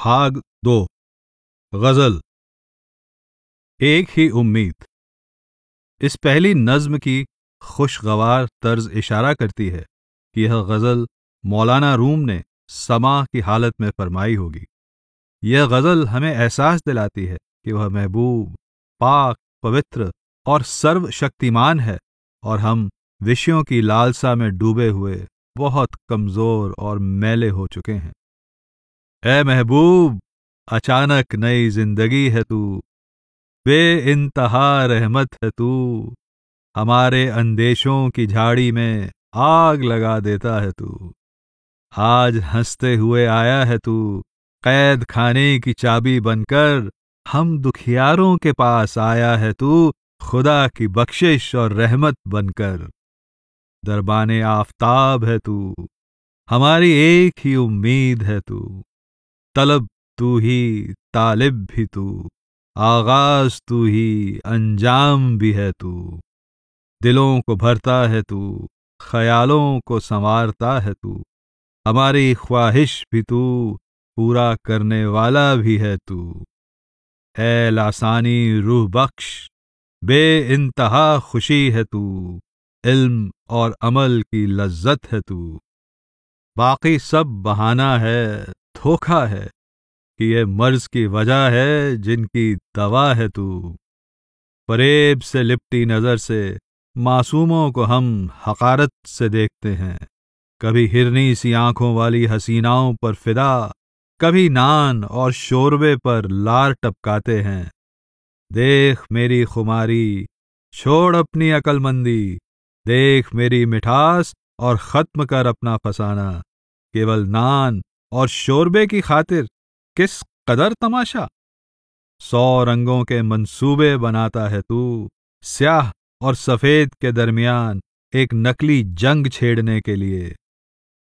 भाग दो गजल एक ही उम्मीद इस पहली नज्म की खुशगवार तर्ज इशारा करती है कि यह गजल मौलाना रूम ने समा की हालत में फरमाई होगी यह गजल हमें एहसास दिलाती है कि वह महबूब पाक पवित्र और सर्वशक्तिमान है और हम विषयों की लालसा में डूबे हुए बहुत कमज़ोर और मैले हो चुके हैं ए महबूब अचानक नई जिंदगी है तू बे इंतहा रहमत है तू हमारे अंदेशों की झाड़ी में आग लगा देता है तू आज हंसते हुए आया है तू कैद खाने की चाबी बनकर हम दुखियारों के पास आया है तू खुदा की बख्शिश और रहमत बनकर दरबाने आफताब है तू हमारी एक ही उम्मीद है तू तलब तू ही तालिब भी तू आगाज तू ही अंजाम भी है तू दिलों को भरता है तू ख्यालों को संवारता है तू हमारी ख्वाहिश भी तू पूरा करने वाला भी है तू ए लासानी रूह बख्श बे इंतहा खुशी है तू इल्म और अमल की लज्जत है तू बाकी सब बहाना है धोखा है कि ये मर्ज की वजह है जिनकी दवा है तू परेब से लिपटी नज़र से मासूमों को हम हकारत से देखते हैं कभी हिरनी सी आंखों वाली हसीनाओं पर फिदा कभी नान और शोरबे पर लार टपकाते हैं देख मेरी खुमारी छोड़ अपनी अकलमंदी देख मेरी मिठास और ख़त्म कर अपना फसाना केवल नान और शोरबे की खातिर किस कदर तमाशा सौ रंगों के मंसूबे बनाता है तू स्याह और सफेद के दरमियान एक नकली जंग छेड़ने के लिए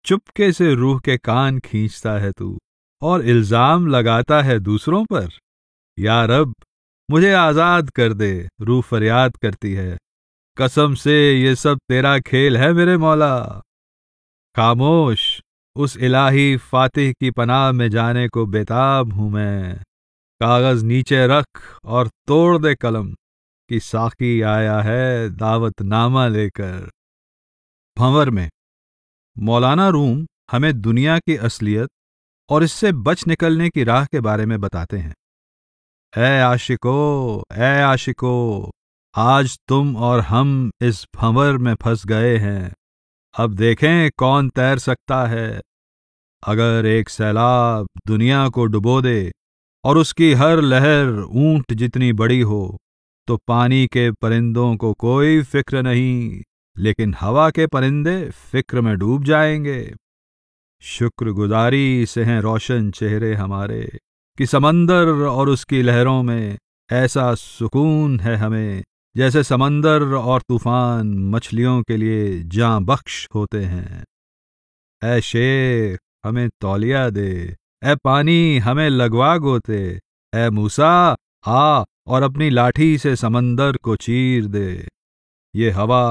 चुपके से रूह के कान खींचता है तू और इल्जाम लगाता है दूसरों पर या रब मुझे आजाद कर दे रूह फरियाद करती है कसम से ये सब तेरा खेल है मेरे मौला खामोश उस इलाही फातिह की पनाह में जाने को बेताब हूं मैं कागज नीचे रख और तोड़ दे कलम कि साकी आया है दावतनामा लेकर भंवर में मौलाना रूम हमें दुनिया की असलियत और इससे बच निकलने की राह के बारे में बताते हैं ए आशिको ए आशिको आज तुम और हम इस भंवर में फंस गए हैं अब देखें कौन तैर सकता है अगर एक सैलाब दुनिया को डुबो दे और उसकी हर लहर ऊंट जितनी बड़ी हो तो पानी के परिंदों को कोई फिक्र नहीं लेकिन हवा के परिंदे फिक्र में डूब जाएंगे शुक्रगुजारी से हैं रोशन चेहरे हमारे कि समंदर और उसकी लहरों में ऐसा सुकून है हमें जैसे समंदर और तूफान मछलियों के लिए जां बख्श होते हैं ऐ शेख हमें तौलिया दे ए पानी हमें लगवा गोते ऐ मूसा आ और अपनी लाठी से समंदर को चीर दे ये हवा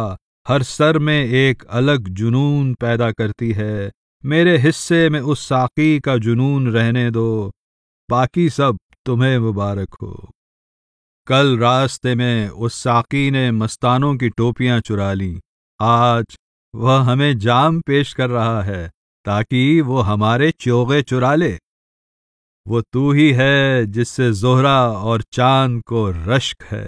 हर सर में एक अलग जुनून पैदा करती है मेरे हिस्से में उस साकी का जुनून रहने दो बाकी सब तुम्हें मुबारक हो कल रास्ते में उस साकी ने मस्तानों की टोपियां चुरा ली आज वह हमें जाम पेश कर रहा है ताकि वो हमारे चोगे चुरा ले वो तू ही है जिससे जोहरा और चांद को रश्क है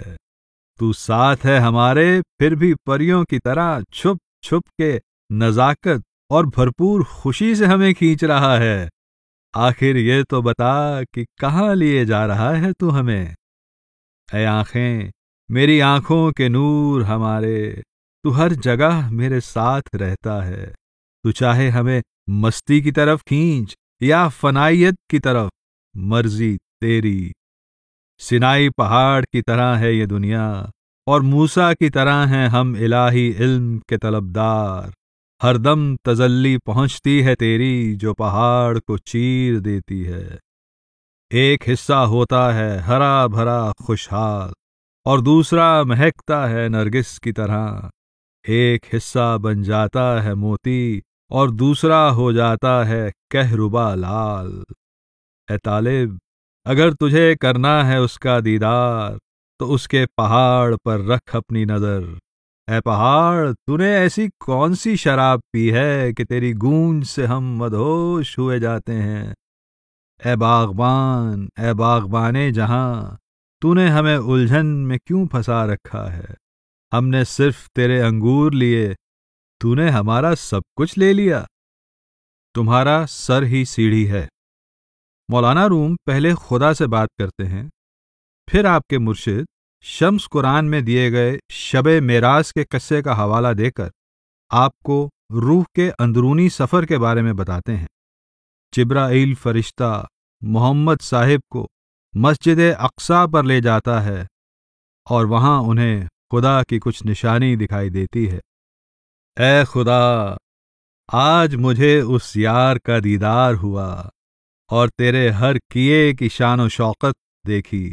तू साथ है हमारे फिर भी परियों की तरह छुप छुप के नजाकत और भरपूर खुशी से हमें खींच रहा है आखिर ये तो बता कि कहाँ लिए जा रहा है तू हमें ऐ आंखें मेरी आंखों के नूर हमारे तू हर जगह मेरे साथ रहता है तू चाहे हमें मस्ती की तरफ खींच या फनाइत की तरफ मर्जी तेरी सिनाई पहाड़ की तरह है ये दुनिया और मूसा की तरह हैं हम इलाही इल्म के तलबदार हरदम तजल्ली पहुंचती है तेरी जो पहाड़ को चीर देती है एक हिस्सा होता है हरा भरा खुशहाल और दूसरा महकता है नरगिस की तरह एक हिस्सा बन जाता है मोती और दूसरा हो जाता है कहरुबा लाल ए तालिब अगर तुझे करना है उसका दीदार तो उसके पहाड़ पर रख अपनी नजर ए पहाड़ तूने ऐसी कौन सी शराब पी है कि तेरी गूंज से हम मदहोश हुए जाते हैं ए बागबान ए बागबान जहां तूने हमें उलझन में क्यों फंसा रखा है हमने सिर्फ तेरे अंगूर लिए तूने हमारा सब कुछ ले लिया तुम्हारा सर ही सीढ़ी है मौलाना रूम पहले खुदा से बात करते हैं फिर आपके मुर्शिद शम्स कुरान में दिए गए शब मेराज के कस्से का हवाला देकर आपको रूह के अंदरूनी सफ़र के बारे में बताते हैं जिब्राइल फरिश्ता मोहम्मद साहिब को मस्जिद अक्सा पर ले जाता है और वहां उन्हें खुदा की कुछ निशानी दिखाई देती है ए खुदा आज मुझे उस यार का दीदार हुआ और तेरे हर किए की शान शौकत देखी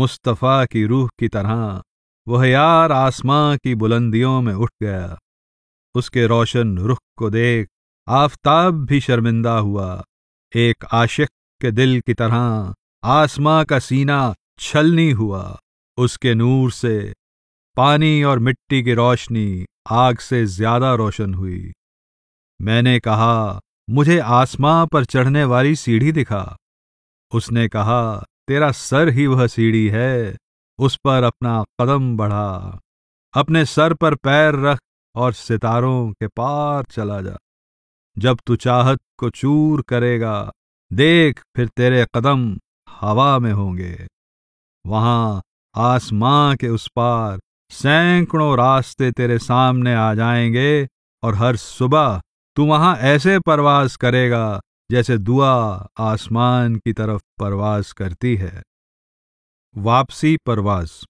मुस्तफ़ा की रूह की तरह वह यार आसमां की बुलंदियों में उठ गया उसके रोशन रुख को देख आफताब भी शर्मिंदा हुआ एक आशिक के दिल की तरह आसमां का सीना छलनी हुआ उसके नूर से पानी और मिट्टी की रोशनी आग से ज्यादा रोशन हुई मैंने कहा मुझे आसमां पर चढ़ने वाली सीढ़ी दिखा उसने कहा तेरा सर ही वह सीढ़ी है उस पर अपना कदम बढ़ा अपने सर पर पैर रख और सितारों के पार चला जा जब तू चाहत को चूर करेगा देख फिर तेरे कदम हवा में होंगे वहां आसमां के उस पार सैकड़ों रास्ते तेरे सामने आ जाएंगे और हर सुबह तू वहां ऐसे परवास करेगा जैसे दुआ आसमान की तरफ परवास करती है वापसी परवास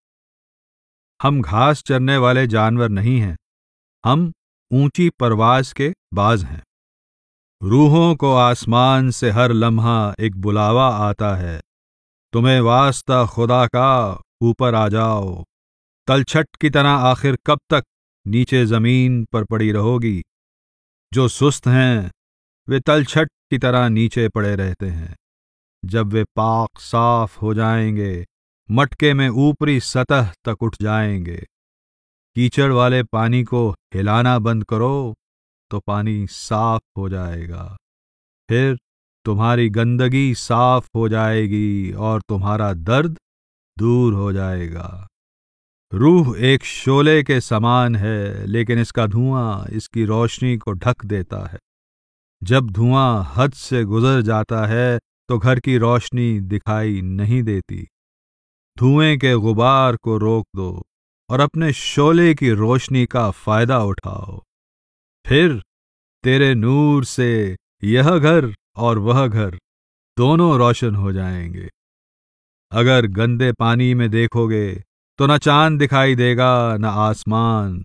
हम घास चरने वाले जानवर नहीं हैं हम ऊंची परवास के बाज हैं रूहों को आसमान से हर लम्हा एक बुलावा आता है तुम्हें वास्ता खुदा का ऊपर आ जाओ तलछट की तरह आखिर कब तक नीचे जमीन पर पड़ी रहोगी जो सुस्त हैं वे तलछट की तरह नीचे पड़े रहते हैं जब वे पाक साफ हो जाएंगे मटके में ऊपरी सतह तक उठ जाएंगे कीचड़ वाले पानी को हिलाना बंद करो तो पानी साफ हो जाएगा फिर तुम्हारी गंदगी साफ हो जाएगी और तुम्हारा दर्द दूर हो जाएगा रूह एक शोले के समान है लेकिन इसका धुआं इसकी रोशनी को ढक देता है जब धुआं हद से गुजर जाता है तो घर की रोशनी दिखाई नहीं देती धुएं के गुबार को रोक दो और अपने शोले की रोशनी का फायदा उठाओ फिर तेरे नूर से यह घर और वह घर दोनों रोशन हो जाएंगे अगर गंदे पानी में देखोगे तो न चांद दिखाई देगा न आसमान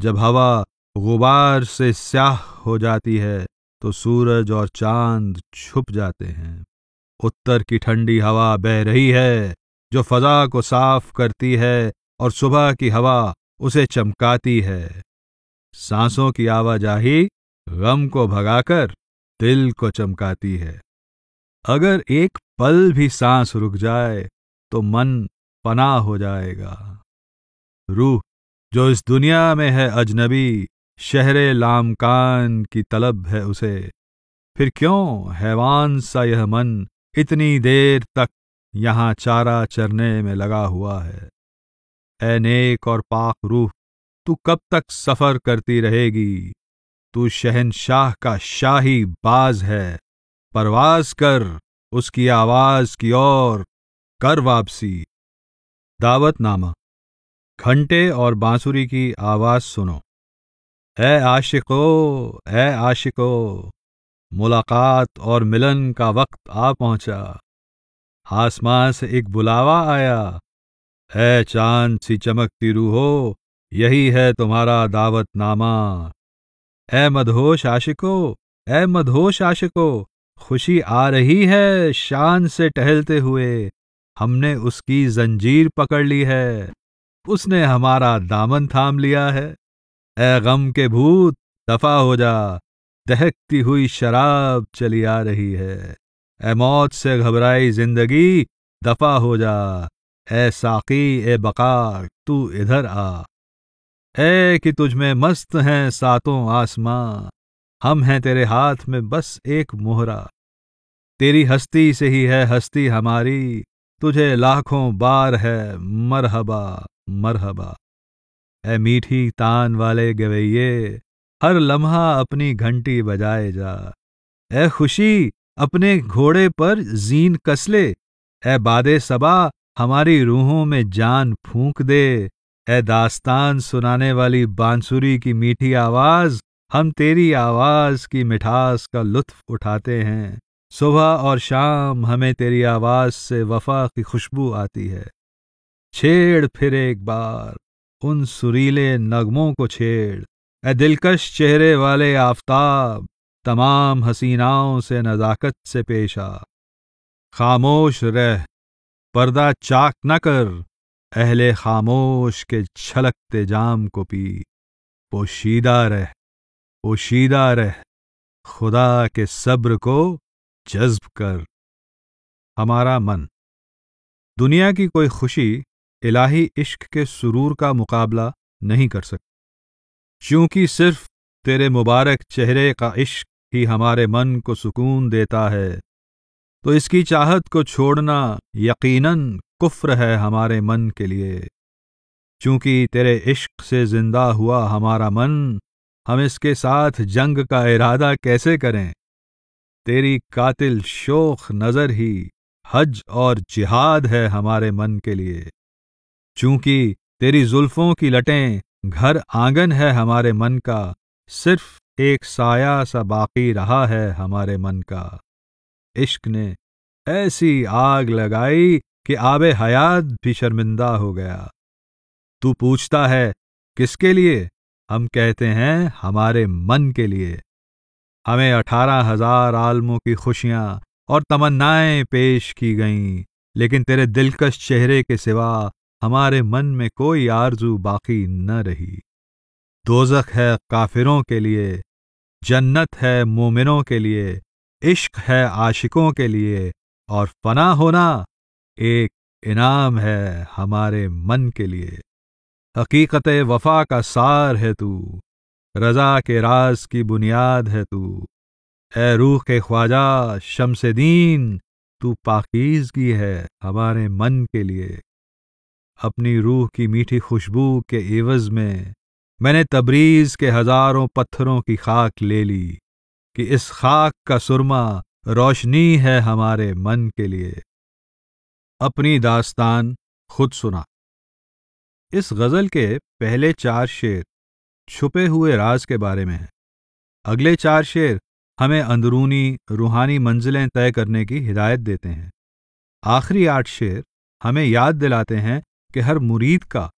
जब हवा गुबार से स्याह हो जाती है तो सूरज और चांद छुप जाते हैं उत्तर की ठंडी हवा बह रही है जो फजा को साफ करती है और सुबह की हवा उसे चमकाती है सांसों की आवाजाही गम को भगाकर दिल को चमकाती है अगर एक पल भी सांस रुक जाए तो मन पना हो जाएगा रूह जो इस दुनिया में है अजनबी शहरे लामकान की तलब है उसे फिर क्यों हैवान सा यह मन इतनी देर तक यहां चारा चरने में लगा हुआ है ए नेक और पाक रूह तू कब तक सफर करती रहेगी तू शहनशाह का शाही बाज है परवाज कर उसकी आवाज की ओर कर वापसी दावतनामा घंटे और बांसुरी की आवाज सुनो ए आशिको ए आशिको मुलाकात और मिलन का वक्त आ पहुंचा आसमान से एक बुलावा आया ए चांद सी चमकती रूहो यही है तुम्हारा दावतनामा ए मधोश आशिको ए मधोश आशिको खुशी आ रही है शान से टहलते हुए हमने उसकी जंजीर पकड़ ली है उसने हमारा दामन थाम लिया है ए गम के भूत दफा हो जा दहकती हुई शराब चली आ रही है ए मौत से घबराई जिंदगी दफा हो जा ए साकी ए बकार तू इधर आ ए कि तुझ में मस्त हैं सातों आसमां हम हैं तेरे हाथ में बस एक मोहरा तेरी हस्ती से ही है हस्ती हमारी तुझे लाखों बार है मरहबा मरहबा ए मीठी तान वाले गवैये हर लम्हा अपनी घंटी बजाए जा ए खुशी अपने घोड़े पर जीन कसले ए बादे सबा हमारी रूहों में जान फूंक दे है दास्तान सुनाने वाली बांसुरी की मीठी आवाज हम तेरी आवाज की मिठास का लुत्फ उठाते हैं सुबह और शाम हमें तेरी आवाज से वफा की खुशबू आती है छेड़ फिर एक बार उन सुरीले नगमों को छेड़ ए दिलकश चेहरे वाले आफताब तमाम हसीनाओं से नज़ाकत से पेशा खामोश रह पर्दा चाक न कर अहले खामोश के छलकते जाम को पी पोशीदा रह पोशीदा रह खुदा के सब्र को जज्ब कर हमारा मन दुनिया की कोई खुशी इलाही इश्क के सुरूर का मुकाबला नहीं कर सकती क्योंकि सिर्फ तेरे मुबारक चेहरे का इश्क ही हमारे मन को सुकून देता है तो इसकी चाहत को छोड़ना यकीनन कुफ्र है हमारे मन के लिए चूंकि तेरे इश्क से जिंदा हुआ हमारा मन हम इसके साथ जंग का इरादा कैसे करें तेरी कातिल शोख नजर ही हज और जिहाद है हमारे मन के लिए चूंकि तेरी जुल्फों की लटें घर आंगन है हमारे मन का सिर्फ एक साया सा बाकी रहा है हमारे मन का इश्क ने ऐसी आग लगाई कि आब हयात भी शर्मिंदा हो गया तू पूछता है किसके लिए हम कहते हैं हमारे मन के लिए हमें अठारह हजार आलमों की खुशियां और तमन्नाएं पेश की गईं लेकिन तेरे दिलकश चेहरे के सिवा हमारे मन में कोई आरजू बाकी न रही दोजक है काफिरों के लिए जन्नत है मोमिनों के लिए इश्क है आशिकों के लिए और फना होना एक इनाम है हमारे मन के लिए हकीकत वफा का सार है तू रजा के राज की बुनियाद है तू ए रूह के ख्वाजा शमसदीन तू पाकिजगी है हमारे मन के लिए अपनी रूह की मीठी खुशबू के एवज में मैंने तबरीज के हजारों पत्थरों की खाक ले ली कि इस खाक का सुरमा रोशनी है हमारे मन के लिए अपनी दास्तान खुद सुना इस गज़ल के पहले चार शेर छुपे हुए राज के बारे में हैं अगले चार शेर हमें अंदरूनी रूहानी मंजिलें तय करने की हिदायत देते हैं आखिरी आठ शेर हमें याद दिलाते हैं कि हर मुरीद का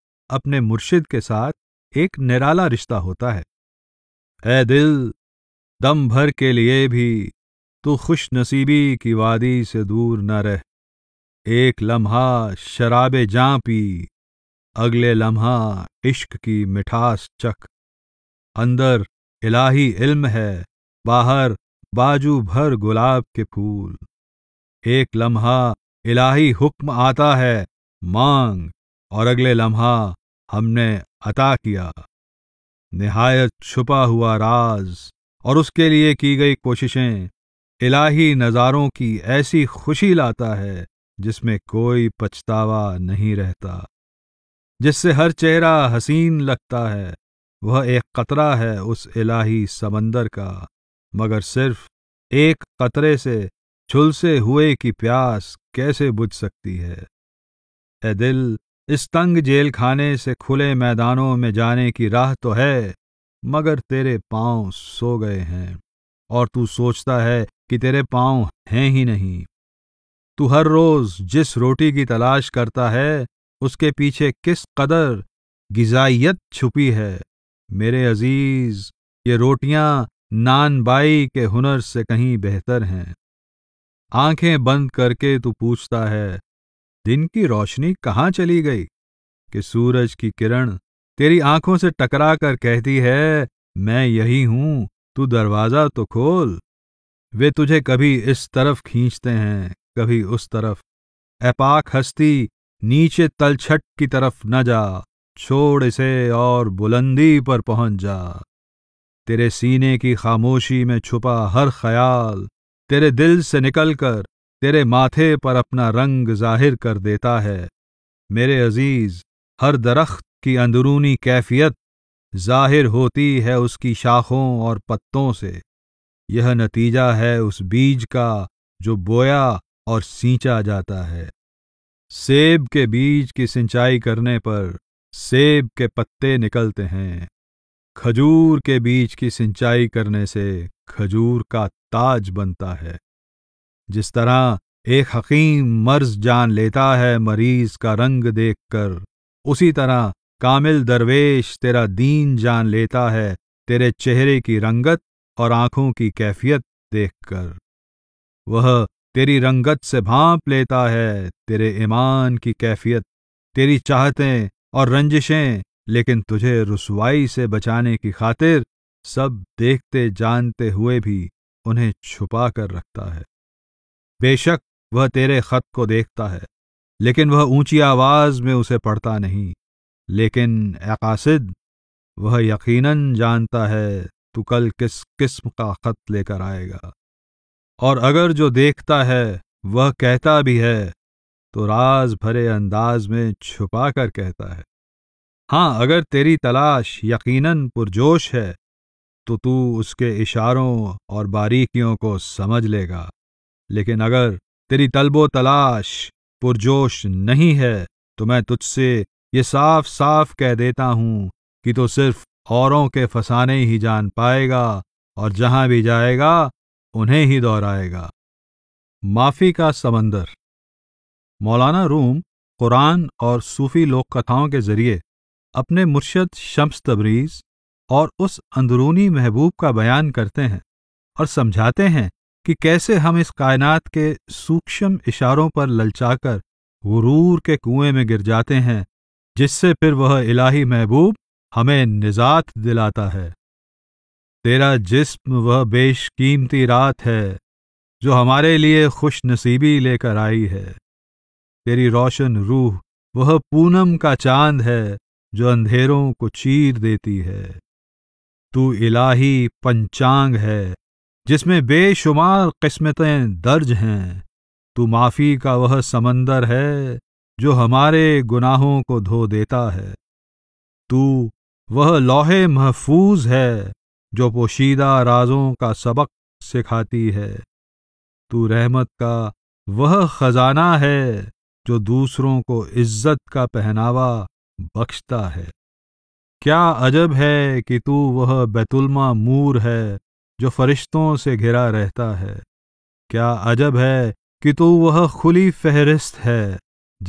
अपने मुर्शिद के साथ एक निराला रिश्ता होता है ए दिल दम भर के लिए भी तू खुश नसीबी की वादी से दूर न रह एक लम्हा शराब जां पी अगले लम्हा इश्क की मिठास चख अंदर इलाही इल्म है बाहर बाजू भर गुलाब के फूल एक लम्हा इलाही हुक्म आता है मांग और अगले लम्हा हमने अता किया निहायत छुपा हुआ राज और उसके लिए की गई कोशिशें इलाही नज़ारों की ऐसी खुशी लाता है जिसमें कोई पछतावा नहीं रहता जिससे हर चेहरा हसीन लगता है वह एक कतरा है उस इलाही समंदर का मगर सिर्फ एक कतरे से झुलसे हुए की प्यास कैसे बुझ सकती है ए दिल इस तंग जेल खाने से खुले मैदानों में जाने की राह तो है मगर तेरे पांव सो गए हैं और तू सोचता है कि तेरे पांव हैं ही नहीं तू हर रोज जिस रोटी की तलाश करता है उसके पीछे किस कदर गजाइत छुपी है मेरे अजीज ये रोटियां नानबाई के हुनर से कहीं बेहतर हैं आंखें बंद करके तू पूछता है दिन की रोशनी कहाँ चली गई कि सूरज की किरण तेरी आंखों से टकरा कर कहती है मैं यही हूं तू दरवाजा तो खोल वे तुझे कभी इस तरफ खींचते हैं कभी उस तरफ एपाक हस्ती नीचे तलछट की तरफ न जा छोड़ इसे और बुलंदी पर पहुंच जा तेरे सीने की खामोशी में छुपा हर ख्याल तेरे दिल से निकलकर तेरे माथे पर अपना रंग जाहिर कर देता है मेरे अजीज हर दरख्त की अंदरूनी कैफियत जाहिर होती है उसकी शाखों और पत्तों से यह नतीजा है उस बीज का जो बोया और सींचा जाता है सेब के बीज की सिंचाई करने पर सेब के पत्ते निकलते हैं खजूर के बीज की सिंचाई करने से खजूर का ताज बनता है जिस तरह एक हकीम मर्ज जान लेता है मरीज का रंग देखकर उसी तरह कामिल दरवेश तेरा दीन जान लेता है तेरे चेहरे की रंगत और आंखों की कैफियत देखकर वह तेरी रंगत से भांप लेता है तेरे ईमान की कैफियत तेरी चाहतें और रंजिशें लेकिन तुझे रसवाई से बचाने की खातिर सब देखते जानते हुए भी उन्हें छुपा कर रखता है बेशक वह तेरे खत को देखता है लेकिन वह ऊंची आवाज में उसे पढ़ता नहीं लेकिन अकासिद वह यकीनन जानता है तू कल किस किस्म का खत लेकर आएगा और अगर जो देखता है वह कहता भी है तो राज भरे अंदाज में छुपा कर कहता है हाँ अगर तेरी तलाश यकीनन पुरजोश है तो तू उसके इशारों और बारीकियों को समझ लेगा लेकिन अगर तेरी तलबो तलाश पुरजोश नहीं है तो मैं तुझसे ये साफ साफ कह देता हूं कि तो सिर्फ औरों के फसाने ही जान पाएगा और जहां भी जाएगा उन्हें ही दोहराएगा माफी का समंदर मौलाना रूम कुरान और सूफी लोक कथाओं के जरिए अपने मुर्शद शम्स तबरीज़ और उस अंदरूनी महबूब का बयान करते हैं और समझाते हैं कि कैसे हम इस कायनात के सूक्ष्म इशारों पर ललचाकर गुरूर के कुएं में गिर जाते हैं जिससे फिर वह इलाही महबूब हमें निजात दिलाता है तेरा जिस्म वह बेशकीमती रात है जो हमारे लिए खुश नसीबी लेकर आई है तेरी रोशन रूह वह पूनम का चांद है जो अंधेरों को चीर देती है तू इलाही पंचांग है जिसमें बेशुमार किस्मतें दर्ज हैं तू माफ़ी का वह समंदर है जो हमारे गुनाहों को धो देता है तू वह लोहे महफूज है जो पोशीदा राजों का सबक सिखाती है तू रहमत का वह खजाना है जो दूसरों को इज्जत का पहनावा बख्शता है क्या अजब है कि तू वह बैतुलमा मूर है जो फरिश्तों से घिरा रहता है क्या अजब है कि तू वह खुली फहरिस्त है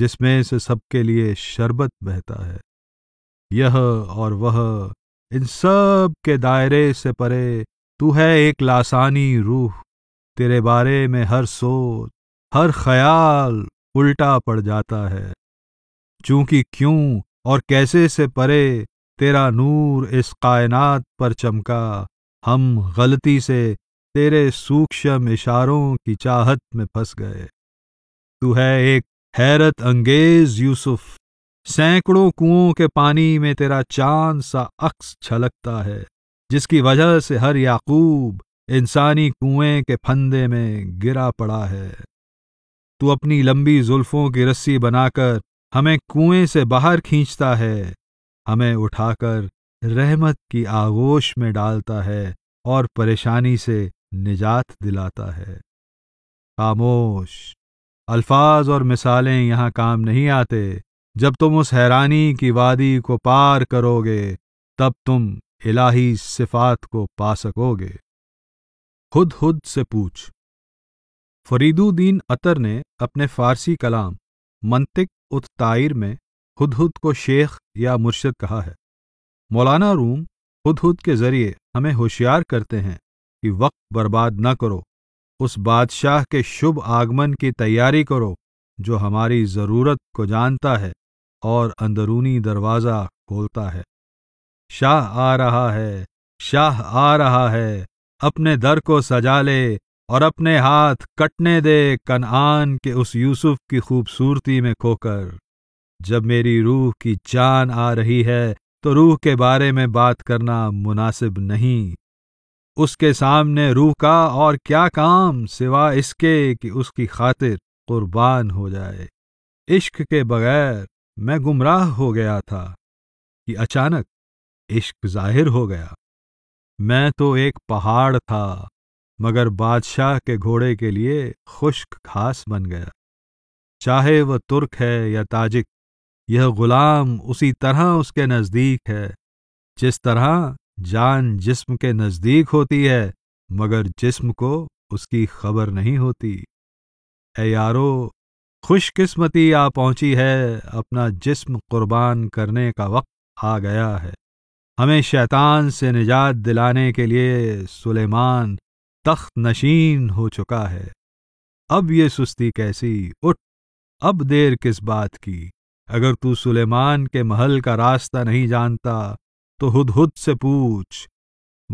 जिसमें से सबके लिए शरबत बहता है यह और वह इन सब के दायरे से परे तू है एक लासानी रूह तेरे बारे में हर सोच हर ख्याल उल्टा पड़ जाता है चूंकि क्यों और कैसे से परे तेरा नूर इस कायनात पर चमका हम गलती से तेरे सूक्ष्म इशारों की चाहत में फंस गए तू है एक हैरत अंगेज यूसुफ सैकड़ों कुओं के पानी में तेरा चांद सा अक्स छलकता है जिसकी वजह से हर याकूब इंसानी कुएं के फंदे में गिरा पड़ा है तू अपनी लंबी जुल्फों की रस्सी बनाकर हमें कुएं से बाहर खींचता है हमें उठाकर रहमत की आगोश में डालता है और परेशानी से निजात दिलाता है खामोश अल्फाज और मिसालें यहाँ काम नहीं आते जब तुम उस हैरानी की वादी को पार करोगे तब तुम इलाही सिफात को पा सकोगे खुद खुद से पूछ फरीदुद्दीन अतर ने अपने फारसी कलाम मंतिक उत तायर में हुदहुद को शेख या मुर्शद कहा है मौलाना रूम हुदहुद के जरिए हमें होशियार करते हैं कि वक्त बर्बाद न करो उस बादशाह के शुभ आगमन की तैयारी करो जो हमारी ज़रूरत को जानता है और अंदरूनी दरवाज़ा खोलता है शाह आ रहा है शाह आ रहा है अपने दर को सजा ले और अपने हाथ कटने दे कनान के उस यूसुफ की खूबसूरती में खोकर जब मेरी रूह की जान आ रही है तो रूह के बारे में बात करना मुनासिब नहीं उसके सामने रूह का और क्या काम सिवा इसके कि उसकी खातिर कुर्बान हो जाए इश्क के बगैर मैं गुमराह हो गया था कि अचानक इश्क जाहिर हो गया मैं तो एक पहाड़ था मगर बादशाह के घोड़े के लिए खुश्क घास बन गया चाहे वह तुर्क है या ताजिक यह गुलाम उसी तरह उसके नज़दीक है जिस तरह जान जिस्म के नज़दीक होती है मगर जिस्म को उसकी खबर नहीं होती ए यारो खुशकिस्मती आ पहुंची है अपना जिस्म कुर्बान करने का वक्त आ गया है हमें शैतान से निजात दिलाने के लिए सुलेमान तख्त नशीन हो चुका है अब ये सुस्ती कैसी उठ अब देर किस बात की अगर तू सुलेमान के महल का रास्ता नहीं जानता तो हुदहुद से पूछ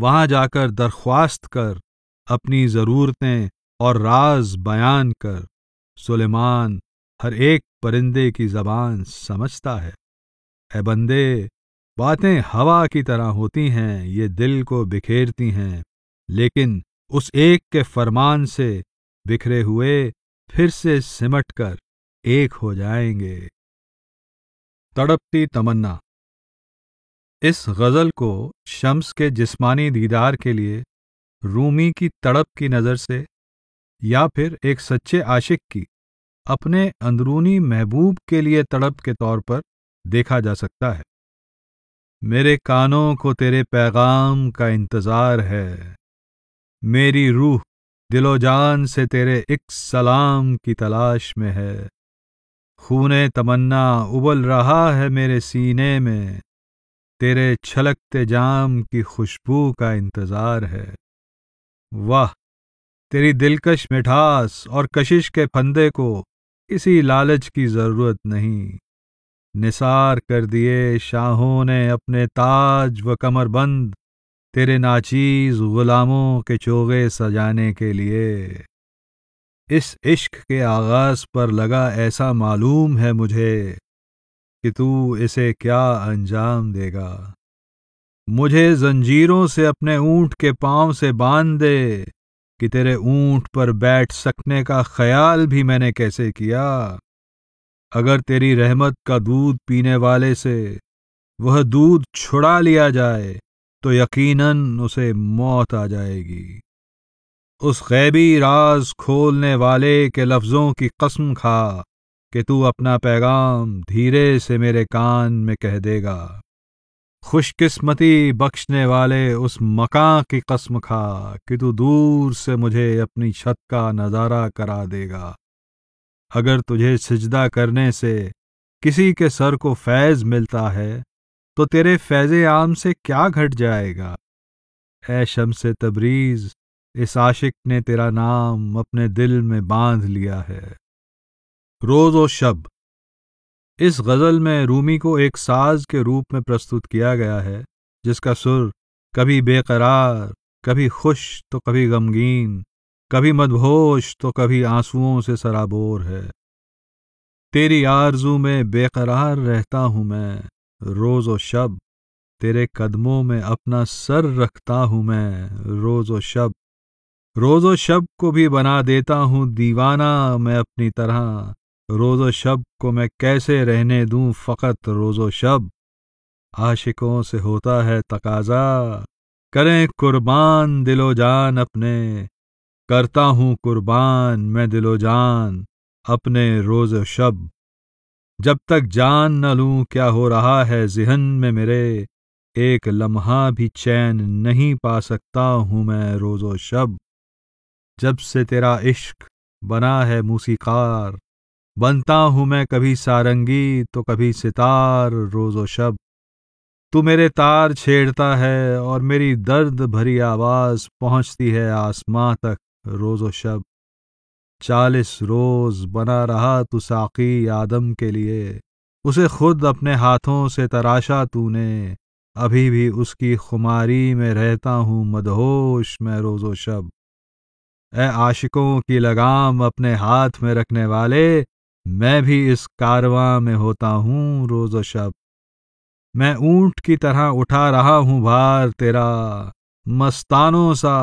वहां जाकर दरख्वास्त कर अपनी ज़रूरतें और राज बयान कर सुलेमान हर एक परिंदे की जबान समझता है ए बंदे बातें हवा की तरह होती हैं ये दिल को बिखेरती हैं लेकिन उस एक के फरमान से बिखरे हुए फिर से सिमट कर एक हो जाएंगे तड़पती तमन्ना इस गज़ल को शम्स के जिस्मानी दीदार के लिए रूमी की तड़प की नज़र से या फिर एक सच्चे आशिक की अपने अंदरूनी महबूब के लिए तड़प के तौर पर देखा जा सकता है मेरे कानों को तेरे पैगाम का इंतज़ार है मेरी रूह दिलो जान से तेरे एक सलाम की तलाश में है खून तमन्ना उबल रहा है मेरे सीने में तेरे छलकते जाम की खुशबू का इंतज़ार है वाह तेरी दिलकश मिठास और कशिश के फंदे को किसी लालच की जरूरत नहीं निसार कर दिए शाहों ने अपने ताज व कमर बंद तेरे नाचीज गुलामों के चोगे सजाने के लिए इस इश्क के आगाज पर लगा ऐसा मालूम है मुझे कि तू इसे क्या अंजाम देगा मुझे जंजीरों से अपने ऊंट के पांव से बांध दे कि तेरे ऊंट पर बैठ सकने का ख्याल भी मैंने कैसे किया अगर तेरी रहमत का दूध पीने वाले से वह दूध छुड़ा लिया जाए तो यकीनन उसे मौत आ जाएगी उस गैबी राज खोलने वाले के लफ्ज़ों की कसम खा कि तू अपना पैगाम धीरे से मेरे कान में कह देगा खुशकिस्मती बख्शने वाले उस मकां की कसम खा कि तू दूर से मुझे अपनी छत का नज़ारा करा देगा अगर तुझे सिजदा करने से किसी के सर को फैज़ मिलता है तो तेरे फैज़ आम से क्या घट जाएगा ए से तबरीज़ इस आशिक ने तेरा नाम अपने दिल में बांध लिया है रोज़ो शब इस गज़ल में रूमी को एक साज के रूप में प्रस्तुत किया गया है जिसका सुर कभी बेकरार कभी खुश तो कभी गमगीन कभी मदहोश तो कभी आंसुओं से सराबोर है तेरी आरजू में बेकरार रहता हूँ मैं रोज़ो शब तेरे कदमों में अपना सर रखता हूँ मैं रोज़ो शब रोज़ो शब को भी बना देता हूँ दीवाना मैं अपनी तरह रोज़ो शब को मैं कैसे रहने दूँ फ़कत रोज़ो शब आशिकों से होता है तकाजा करें कुर्बान दिलो जान अपने करता हूँ कुर्बान मैं दिलो जान अपने रोज़ शब जब तक जान न लूँ क्या हो रहा है जहन में मेरे एक लम्हा भी चैन नहीं पा सकता हूँ मैं रोज़ो शब जब से तेरा इश्क बना है मूसीकार बनता हूं मैं कभी सारंगी तो कभी सितार रोजो शब तू मेरे तार छेड़ता है और मेरी दर्द भरी आवाज पहुंचती है आसमां तक रोजो शब चालीस रोज बना रहा तू साकी आदम के लिए उसे खुद अपने हाथों से तराशा तूने अभी भी उसकी खुमारी में रहता हूं मदहोश मैं रोजो शब ए आशिकों की लगाम अपने हाथ में रखने वाले मैं भी इस कारवां में होता हूँ रोज शब मैं ऊंट की तरह उठा रहा हूँ भार तेरा मस्तानों सा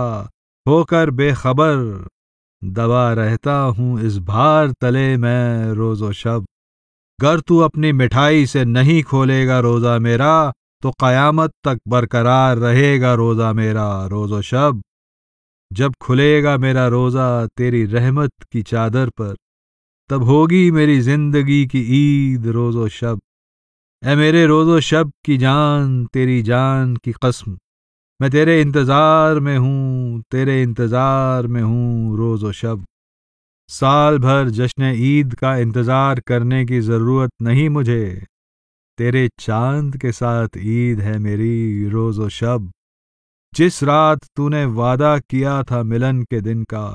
होकर बेखबर दबा रहता हूँ इस भार तले मैं रोजो शब गर तू अपनी मिठाई से नहीं खोलेगा रोज़ा मेरा तो क़यामत तक बरकरार रहेगा रोज़ा मेरा रोज़ो शब जब खुलेगा मेरा रोज़ा तेरी रहमत की चादर पर तब होगी मेरी जिंदगी की ईद रोज़ो शब ए मेरे रोज़ो शब की जान तेरी जान की कसम मैं तेरे इंतज़ार में हूँ तेरे इंतज़ार में हूँ रोज़ो शब साल भर जश्न ईद का इंतज़ार करने की ज़रूरत नहीं मुझे तेरे चांद के साथ ईद है मेरी रोज़ो शब जिस रात तूने वादा किया था मिलन के दिन का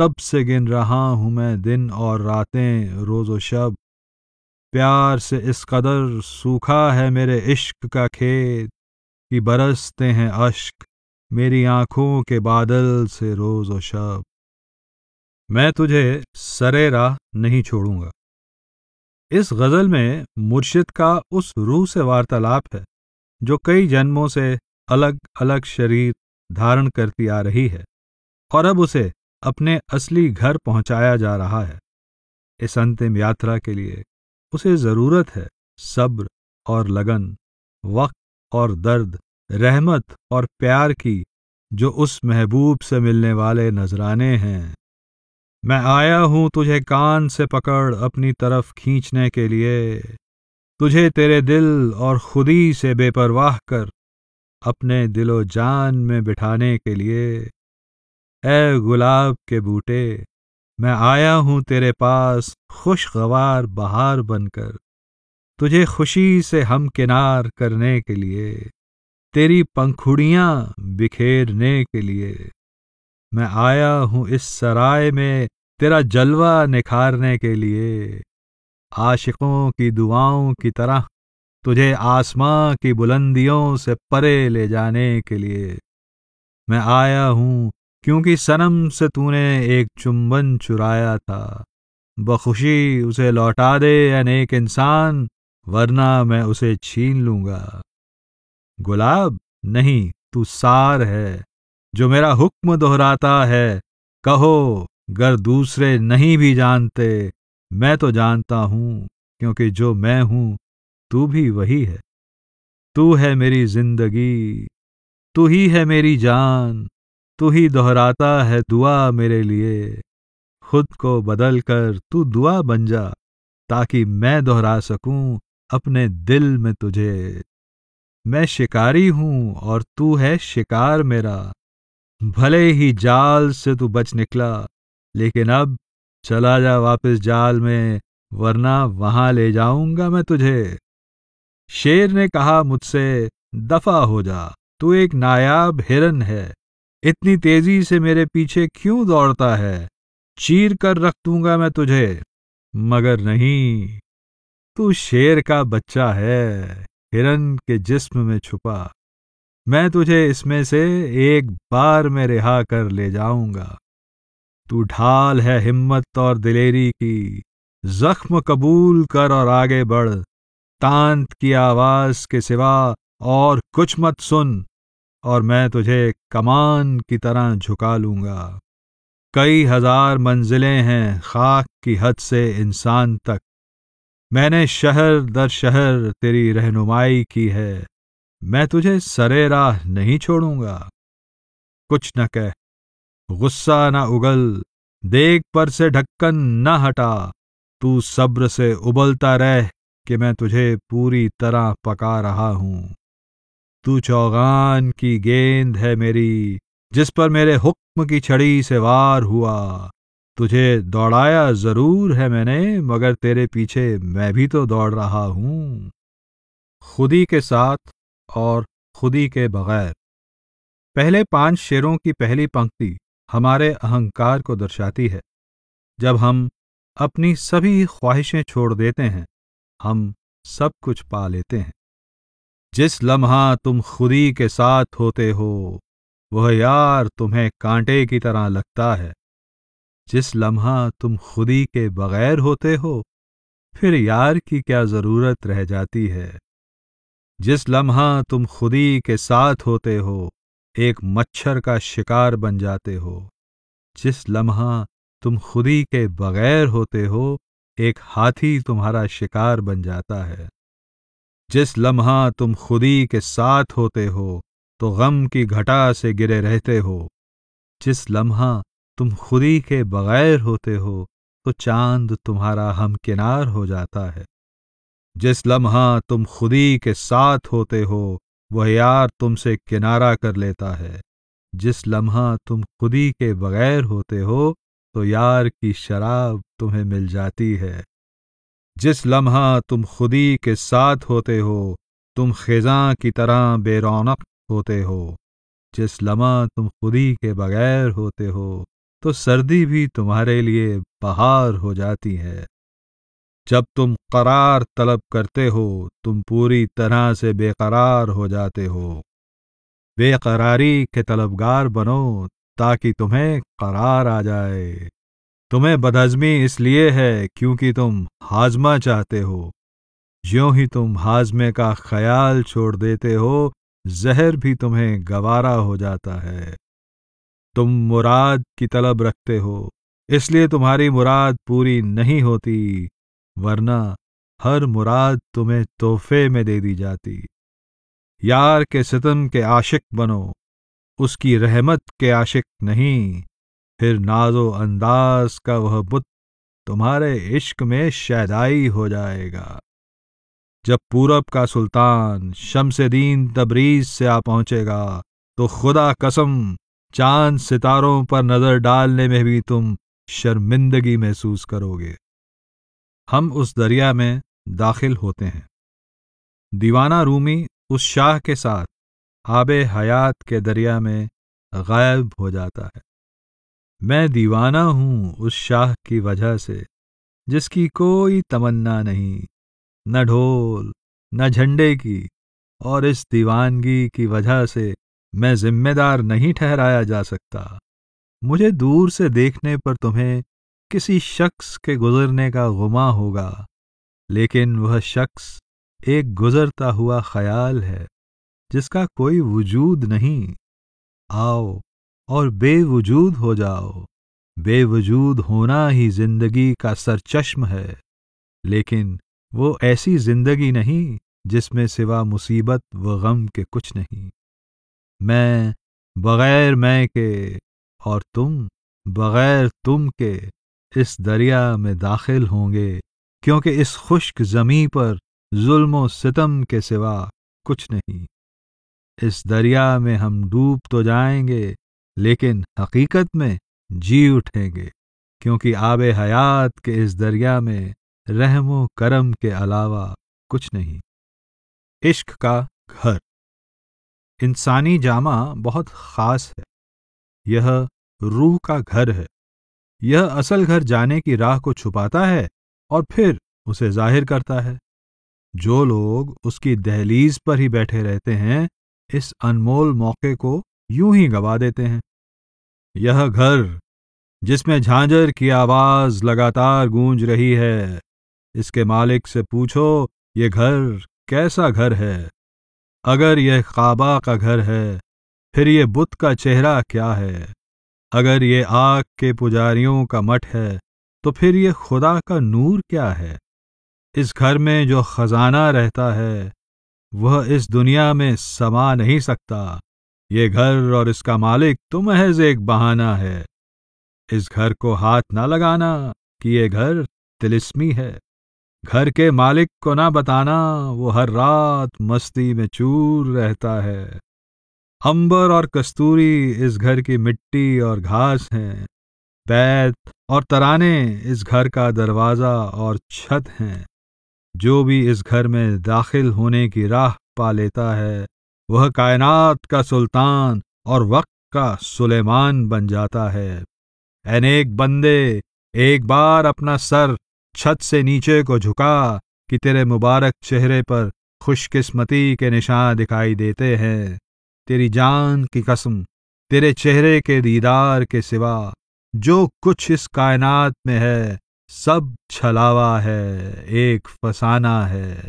तब से गिन रहा हूँ मैं दिन और रातें रोज़ो शब प्यार से इस कदर सूखा है मेरे इश्क का खेत कि बरसते हैं अश्क मेरी आंखों के बादल से रोज़ो शब मैं तुझे सरेरा नहीं छोड़ूंगा इस गज़ल में मुर्शिद का उस रूह से वार्तालाप है जो कई जन्मों से अलग अलग शरीर धारण करती आ रही है और अब उसे अपने असली घर पहुंचाया जा रहा है इस अंतिम यात्रा के लिए उसे ज़रूरत है सब्र और लगन वक्त और दर्द रहमत और प्यार की जो उस महबूब से मिलने वाले नजराने हैं मैं आया हूं तुझे कान से पकड़ अपनी तरफ खींचने के लिए तुझे तेरे दिल और खुदी से बेपरवाह कर अपने दिलो जान में बिठाने के लिए ए गुलाब के बूटे मैं आया हूं तेरे पास खुशगवार बहार बनकर तुझे खुशी से हम किनार करने के लिए तेरी पंखुड़ियां बिखेरने के लिए मैं आया हूं इस सराय में तेरा जलवा निखारने के लिए आशिकों की दुआओं की तरह तुझे आसमां की बुलंदियों से परे ले जाने के लिए मैं आया हूं क्योंकि सनम से तूने एक चुंबन चुराया था बखुशी उसे लौटा दे अनेक इंसान वरना मैं उसे छीन लूंगा गुलाब नहीं तू सार है जो मेरा हुक्म दोहराता है कहो गर दूसरे नहीं भी जानते मैं तो जानता हूं क्योंकि जो मैं हूं तू भी वही है तू है मेरी जिंदगी तू ही है मेरी जान तू ही दोहराता है दुआ मेरे लिए खुद को बदल कर तू दुआ बन जा ताकि मैं दोहरा सकूं अपने दिल में तुझे मैं शिकारी हूं और तू है शिकार मेरा भले ही जाल से तू बच निकला लेकिन अब चला जा वापस जाल में वरना वहां ले जाऊंगा मैं तुझे शेर ने कहा मुझसे दफा हो जा तू एक नायाब हिरन है इतनी तेजी से मेरे पीछे क्यों दौड़ता है चीर कर रख दूंगा मैं तुझे मगर नहीं तू शेर का बच्चा है हिरन के जिस्म में छुपा मैं तुझे इसमें से एक बार में रिहा कर ले जाऊंगा तू ढाल है हिम्मत और दिलेरी की जख्म कबूल कर और आगे बढ़ तांत की आवाज के सिवा और कुछ मत सुन और मैं तुझे कमान की तरह झुका लूंगा कई हजार मंजिलें हैं खाक की हद से इंसान तक मैंने शहर दर शहर तेरी रहनुमाई की है मैं तुझे सरे राह नहीं छोड़ूंगा कुछ न कह गुस्सा न उगल देख पर से ढक्कन न हटा तू सब्र से उबलता रह कि मैं तुझे पूरी तरह पका रहा हूं तू चौगान की गेंद है मेरी जिस पर मेरे हुक्म की छड़ी से वार हुआ तुझे दौड़ाया जरूर है मैंने मगर तेरे पीछे मैं भी तो दौड़ रहा हूं खुदी के साथ और खुदी के बगैर पहले पांच शेरों की पहली पंक्ति हमारे अहंकार को दर्शाती है जब हम अपनी सभी ख्वाहिशें छोड़ देते हैं हम सब कुछ पा लेते हैं जिस लम्हा तुम खुदी के साथ होते हो वह यार तुम्हें कांटे की तरह लगता है जिस लम्हा तुम खुदी के बगैर होते हो फिर यार की क्या जरूरत रह जाती है जिस लम्हा तुम खुदी के साथ होते हो एक मच्छर का शिकार बन जाते हो जिस लम्हा तुम खुदी के बगैर होते हो एक हाथी तुम्हारा शिकार बन जाता है जिस लम्हा तुम खुदी के साथ होते हो तो गम की घटा से गिरे रहते हो जिस लम्हा तुम खुदी के बगैर होते हो तो चांद तुम्हारा हमकिनार हो जाता है जिस लम्हा तुम खुदी के साथ होते हो वह यार तुमसे किनारा कर लेता है जिस लम्हा तुम खुदी के बगैर होते हो तो यार की शराब तुम्हें मिल जाती है जिस लम्हा तुम खुदी के साथ होते हो तुम खिजा की तरह बेरौनक होते हो जिस लम्हा तुम खुदी के बगैर होते हो तो सर्दी भी तुम्हारे लिए बहार हो जाती है जब तुम करार तलब करते हो तुम पूरी तरह से बेकरार हो जाते हो बेकरारी के तलबगार बनो ताकि तुम्हें करार आ जाए तुम्हें बदहजमी इसलिए है क्योंकि तुम हाजमा चाहते हो ज्यों ही तुम हाजमे का ख्याल छोड़ देते हो जहर भी तुम्हें गवारा हो जाता है तुम मुराद की तलब रखते हो इसलिए तुम्हारी मुराद पूरी नहीं होती वरना हर मुराद तुम्हें तोहफे में दे दी जाती यार के सितम के आशिक बनो उसकी रहमत के आशिक नहीं फिर नाजो अंदाज का वह बुत तुम्हारे इश्क में शैदाई हो जाएगा जब पूरब का सुल्तान शमसदीन तबरीज से आ पहुंचेगा तो खुदा कसम चांद सितारों पर नजर डालने में भी तुम शर्मिंदगी महसूस करोगे हम उस दरिया में दाखिल होते हैं दीवाना रूमी उस शाह के साथ आब हयात के दरिया में गायब हो जाता है मैं दीवाना हूं उस शाह की वजह से जिसकी कोई तमन्ना नहीं न ढोल न झंडे की और इस दीवानगी की वजह से मैं जिम्मेदार नहीं ठहराया जा सकता मुझे दूर से देखने पर तुम्हें किसी शख्स के गुजरने का गुमा होगा लेकिन वह शख्स एक गुजरता हुआ ख्याल है जिसका कोई वजूद नहीं आओ और बेवजूद हो जाओ बेवजूद होना ही जिंदगी का सरचश्म है लेकिन वो ऐसी जिंदगी नहीं जिसमें सिवा मुसीबत व गम के कुछ नहीं मैं बगैर मैं के और तुम बगैर तुम के इस दरिया में दाखिल होंगे क्योंकि इस खुश्क जमी पर जुल्म सितम के सिवा कुछ नहीं इस दरिया में हम डूब तो जाएंगे लेकिन हकीकत में जी उठेंगे क्योंकि आब हयात के इस दरिया में रहमो करम के अलावा कुछ नहीं इश्क का घर इंसानी जामा बहुत ख़ास है यह रूह का घर है यह असल घर जाने की राह को छुपाता है और फिर उसे जाहिर करता है जो लोग उसकी दहलीज पर ही बैठे रहते हैं इस अनमोल मौके को यूं ही गवा देते हैं यह घर जिसमें झांझर की आवाज लगातार गूंज रही है इसके मालिक से पूछो ये घर कैसा घर है अगर यह काबा का घर है फिर ये बुत का चेहरा क्या है अगर ये आग के पुजारियों का मठ है तो फिर ये खुदा का नूर क्या है इस घर में जो खजाना रहता है वह इस दुनिया में समा नहीं सकता ये घर और इसका मालिक तो महज एक बहाना है इस घर को हाथ ना लगाना कि ये घर तिलिस्मी है घर के मालिक को ना बताना वो हर रात मस्ती में चूर रहता है अंबर और कस्तूरी इस घर की मिट्टी और घास हैं बैत और तराने इस घर का दरवाज़ा और छत हैं जो भी इस घर में दाखिल होने की राह पा लेता है वह कायनात का सुल्तान और वक्त का सुलेमान बन जाता है अनेक बंदे एक बार अपना सर छत से नीचे को झुका कि तेरे मुबारक चेहरे पर खुशकिस्मती के निशान दिखाई देते हैं तेरी जान की कसम तेरे चेहरे के दीदार के सिवा जो कुछ इस कायनात में है सब छलावा है एक फसाना है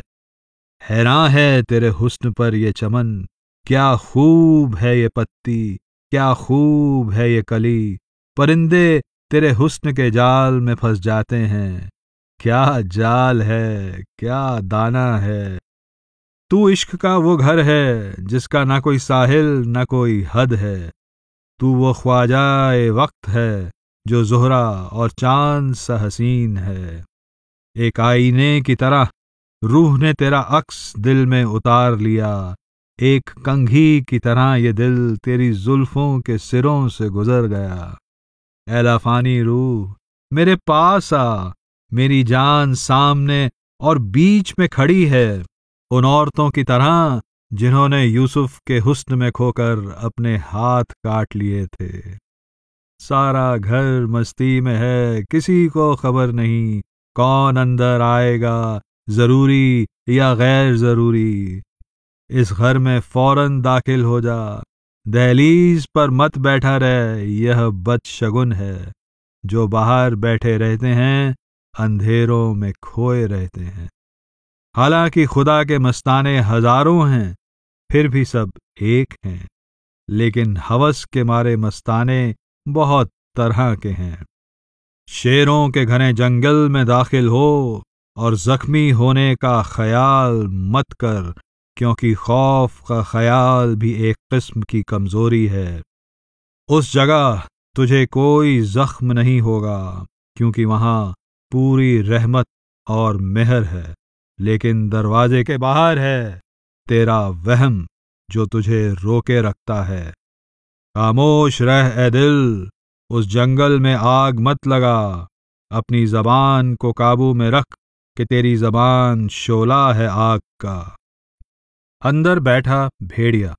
हैरान है तेरे हुस्न पर ये चमन क्या खूब है ये पत्ती क्या खूब है ये कली परिंदे तेरे हुस्न के जाल में फंस जाते हैं क्या जाल है क्या दाना है तू इश्क का वो घर है जिसका ना कोई साहिल ना कोई हद है तू वो ख्वाजा वक्त है जो जोहरा और चांद सा हसीन है एक आईने की तरह रूह ने तेरा अक्स दिल में उतार लिया एक कंघी की तरह ये दिल तेरी जुल्फों के सिरों से गुजर गया एलाफानी रूह मेरे पास आ मेरी जान सामने और बीच में खड़ी है उन औरतों की तरह जिन्होंने यूसुफ के हुस्न में खोकर अपने हाथ काट लिए थे सारा घर मस्ती में है किसी को खबर नहीं कौन अंदर आएगा ज़रूरी या गैर ज़रूरी इस घर में फौरन दाखिल हो जा दहलीज पर मत बैठा रह यह बदशगुन है जो बाहर बैठे रहते हैं अंधेरों में खोए रहते हैं हालांकि खुदा के मस्ताने हजारों हैं फिर भी सब एक हैं लेकिन हवस के मारे मस्ताने बहुत तरह के हैं शेरों के घने जंगल में दाखिल हो और जख्मी होने का ख्याल मत कर क्योंकि खौफ का ख्याल भी एक किस्म की कमज़ोरी है उस जगह तुझे कोई जख्म नहीं होगा क्योंकि वहां पूरी रहमत और मेहर है लेकिन दरवाजे के बाहर है तेरा वहम जो तुझे रोके रखता है खामोश रह ए दिल उस जंगल में आग मत लगा अपनी जबान को काबू में रख कि तेरी जबान शोला है आग का अंदर बैठा भेड़िया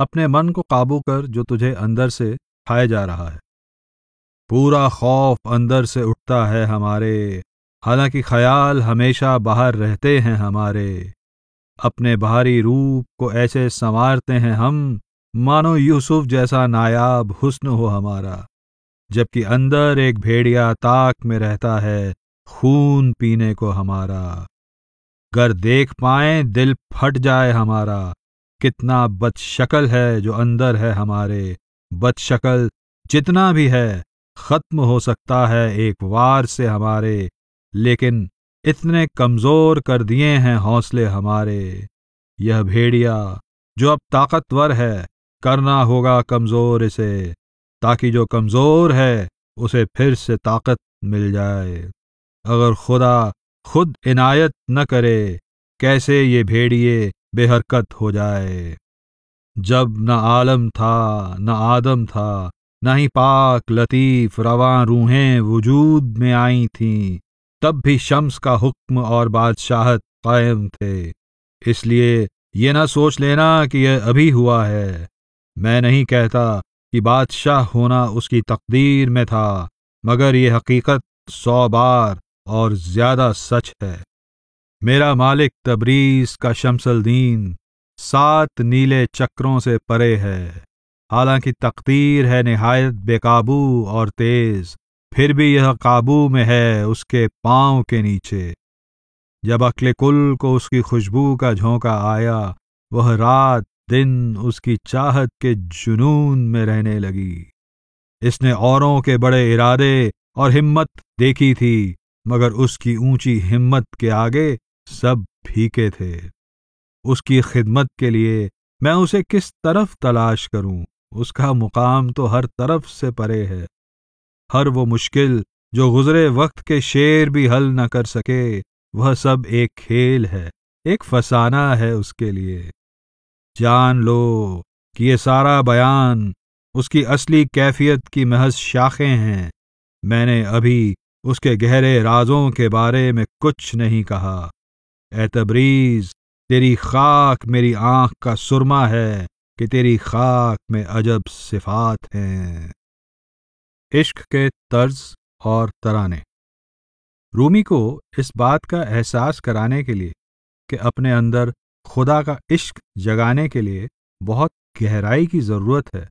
अपने मन को काबू कर जो तुझे अंदर से खाए जा रहा है पूरा खौफ अंदर से उठता है हमारे हालांकि ख्याल हमेशा बाहर रहते हैं हमारे अपने बाहरी रूप को ऐसे संवारते हैं हम मानो यूसुफ जैसा नायाब हुस्न हो हमारा जबकि अंदर एक भेड़िया ताक में रहता है खून पीने को हमारा गर देख पाए दिल फट जाए हमारा कितना बदशकल है जो अंदर है हमारे बदशकल जितना भी है खत्म हो सकता है एक वार से हमारे लेकिन इतने कमजोर कर दिए हैं हौसले हमारे यह भेड़िया जो अब ताकतवर है करना होगा कमजोर इसे ताकि जो कमजोर है उसे फिर से ताकत मिल जाए अगर खुदा खुद इनायत न करे कैसे ये भेड़िए बेहरकत हो जाए जब न आलम था न आदम था न ही पाक लतीफ़ रवा रूहें वजूद में आई थीं तब भी शम्स का हुक्म और बादशाहत कायम थे इसलिए ये ना सोच लेना कि यह अभी हुआ है मैं नहीं कहता कि बादशाह होना उसकी तकदीर में था मगर ये हकीकत सौ बार और ज्यादा सच है मेरा मालिक तबरीज का शमसलदीन सात नीले चक्रों से परे है हालांकि तकदीर है नहायत बेकाबू और तेज फिर भी यह काबू में है उसके पांव के नीचे जब अकले कुल को उसकी खुशबू का झोंका आया वह रात दिन उसकी चाहत के जुनून में रहने लगी इसने औरों के बड़े इरादे और हिम्मत देखी थी मगर उसकी ऊंची हिम्मत के आगे सब फीके थे उसकी खिदमत के लिए मैं उसे किस तरफ तलाश करूं उसका मुकाम तो हर तरफ से परे है हर वो मुश्किल जो गुजरे वक्त के शेर भी हल न कर सके वह सब एक खेल है एक फसाना है उसके लिए जान लो कि ये सारा बयान उसकी असली कैफियत की महज शाखें हैं मैंने अभी उसके गहरे राजों के बारे में कुछ नहीं कहा ए तेरी खाक मेरी आंख का सुरमा है कि तेरी खाक में अजब सिफात हैं इश्क के तर्ज और तराने रूमी को इस बात का एहसास कराने के लिए कि अपने अंदर खुदा का इश्क जगाने के लिए बहुत गहराई की ज़रूरत है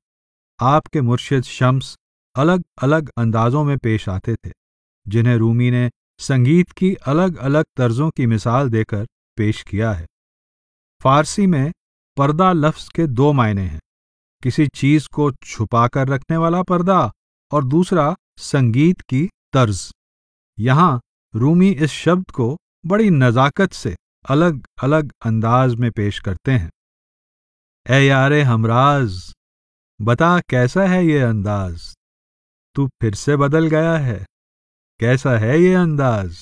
आपके मुर्शिद शम्स अलग अलग अंदाजों में पेश आते थे जिन्हें रूमी ने संगीत की अलग अलग तर्जों की मिसाल देकर पेश किया है फारसी में पर्दा लफ्ज के दो मायने हैं किसी चीज को छुपाकर रखने वाला पर्दा और दूसरा संगीत की तर्ज यहाँ रूमी इस शब्द को बड़ी नज़ाकत से अलग अलग अंदाज में पेश करते हैं ए यारे हमराज बता कैसा है ये अंदाज तू फिर से बदल गया है कैसा है ये अंदाज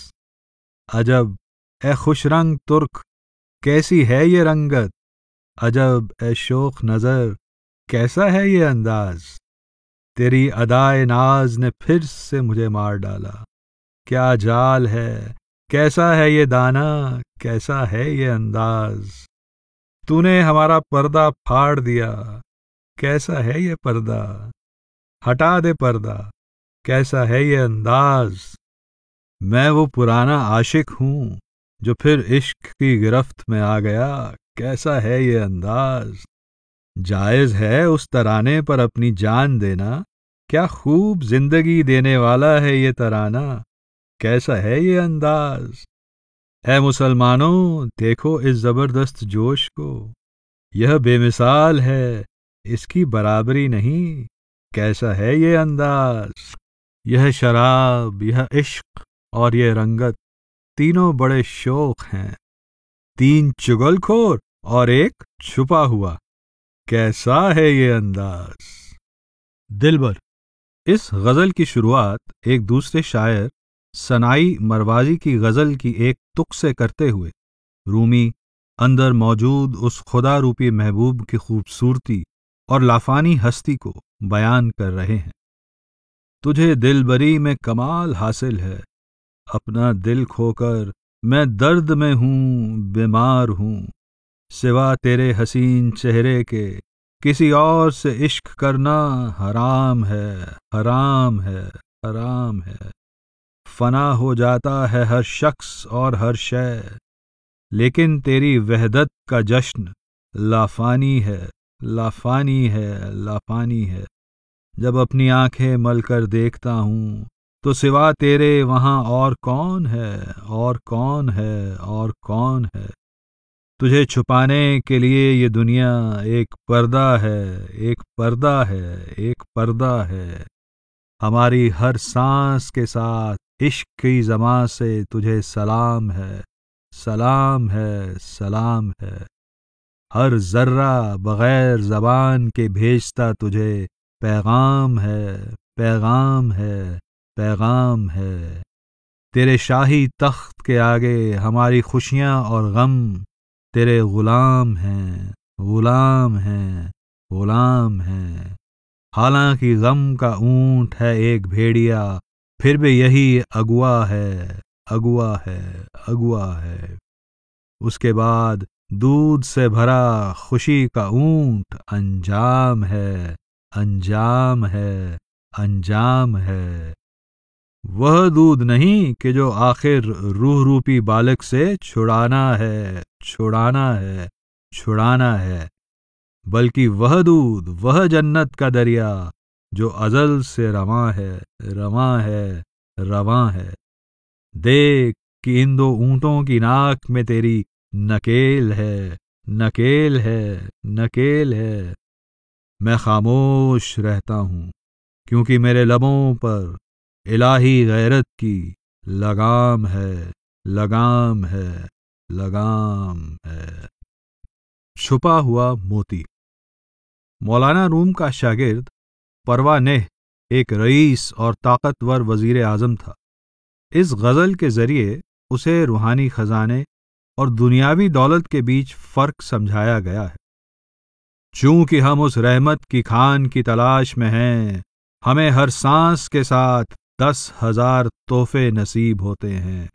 अजब ए खुश रंग तुर्क कैसी है ये रंगत अजब ए शोख नज़र कैसा है ये अंदाज तेरी अदाए नाज ने फिर से मुझे मार डाला क्या जाल है कैसा है ये दाना कैसा है ये अंदाज तूने हमारा पर्दा फाड़ दिया कैसा है ये पर्दा हटा दे पर्दा कैसा है ये अंदाज मैं वो पुराना आशिक हूं जो फिर इश्क की गिरफ्त में आ गया कैसा है ये अंदाज जायज है उस तराने पर अपनी जान देना क्या खूब जिंदगी देने वाला है ये तराना कैसा है ये अंदाज है मुसलमानों देखो इस जबरदस्त जोश को यह बेमिसाल है इसकी बराबरी नहीं कैसा है ये अंदाज यह शराब यह इश्क और यह रंगत तीनों बड़े शोक हैं तीन चुगलखोर और एक छुपा हुआ कैसा है ये अंदाज दिलबर इस गज़ल की शुरुआत एक दूसरे शायर सनाई मरवाजी की गज़ल की एक तुक से करते हुए रूमी अंदर मौजूद उस खुदा रूपी महबूब की खूबसूरती और लाफानी हस्ती को बयान कर रहे हैं तुझे दिलबरी में कमाल हासिल है अपना दिल खोकर मैं दर्द में हूं बीमार हूं सिवा तेरे हसीन चेहरे के किसी और से इश्क करना हराम है हराम है हराम है फना हो जाता है हर शख्स और हर शय लेकिन तेरी वहदत का जश्न लाफानी है लाफानी है लाफानी है जब अपनी आंखें मलकर देखता हूं तो सिवा तेरे वहां और कौन है और कौन है और कौन है तुझे छुपाने के लिए ये दुनिया एक पर्दा है एक पर्दा है एक पर्दा है हमारी हर सांस के साथ इश्क की जमा से तुझे सलाम है सलाम है सलाम है हर जर्रा बगैर जबान के भेजता तुझे पैगाम है पैगाम है पैगाम है तेरे शाही तख्त के आगे हमारी खुशियाँ और गम तेरे गुलाम हैं गुलाम हैं गुलाम हैं हालांकि गम का ऊंट है एक भेड़िया फिर भी यही अगुआ है अगुआ है अगुआ है उसके बाद दूध से भरा खुशी का ऊंट अंजाम है अंजाम है अंजाम है वह दूध नहीं कि जो आखिर रूह रूपी बालक से छुड़ाना है छुड़ाना है छुड़ाना है बल्कि वह दूध वह जन्नत का दरिया जो अजल से रवा है रवा है रवा है देख कि इन दो ऊंटों की नाक में तेरी नकेल है नकेल है नकेल है मैं खामोश रहता हूँ क्योंकि मेरे लबों पर इलाही गैरत की लगाम है लगाम है लगाम है छुपा हुआ मोती मौलाना रूम का शागिर्द परवानेह एक रईस और ताकतवर वजीर आजम था इस गज़ल के ज़रिए उसे रूहानी ख़जाने और दुनियावी दौलत के बीच फ़र्क समझाया गया है चूंकि हम उस रहमत की खान की तलाश में हैं हमें हर सांस के साथ दस हजार तोहफे नसीब होते हैं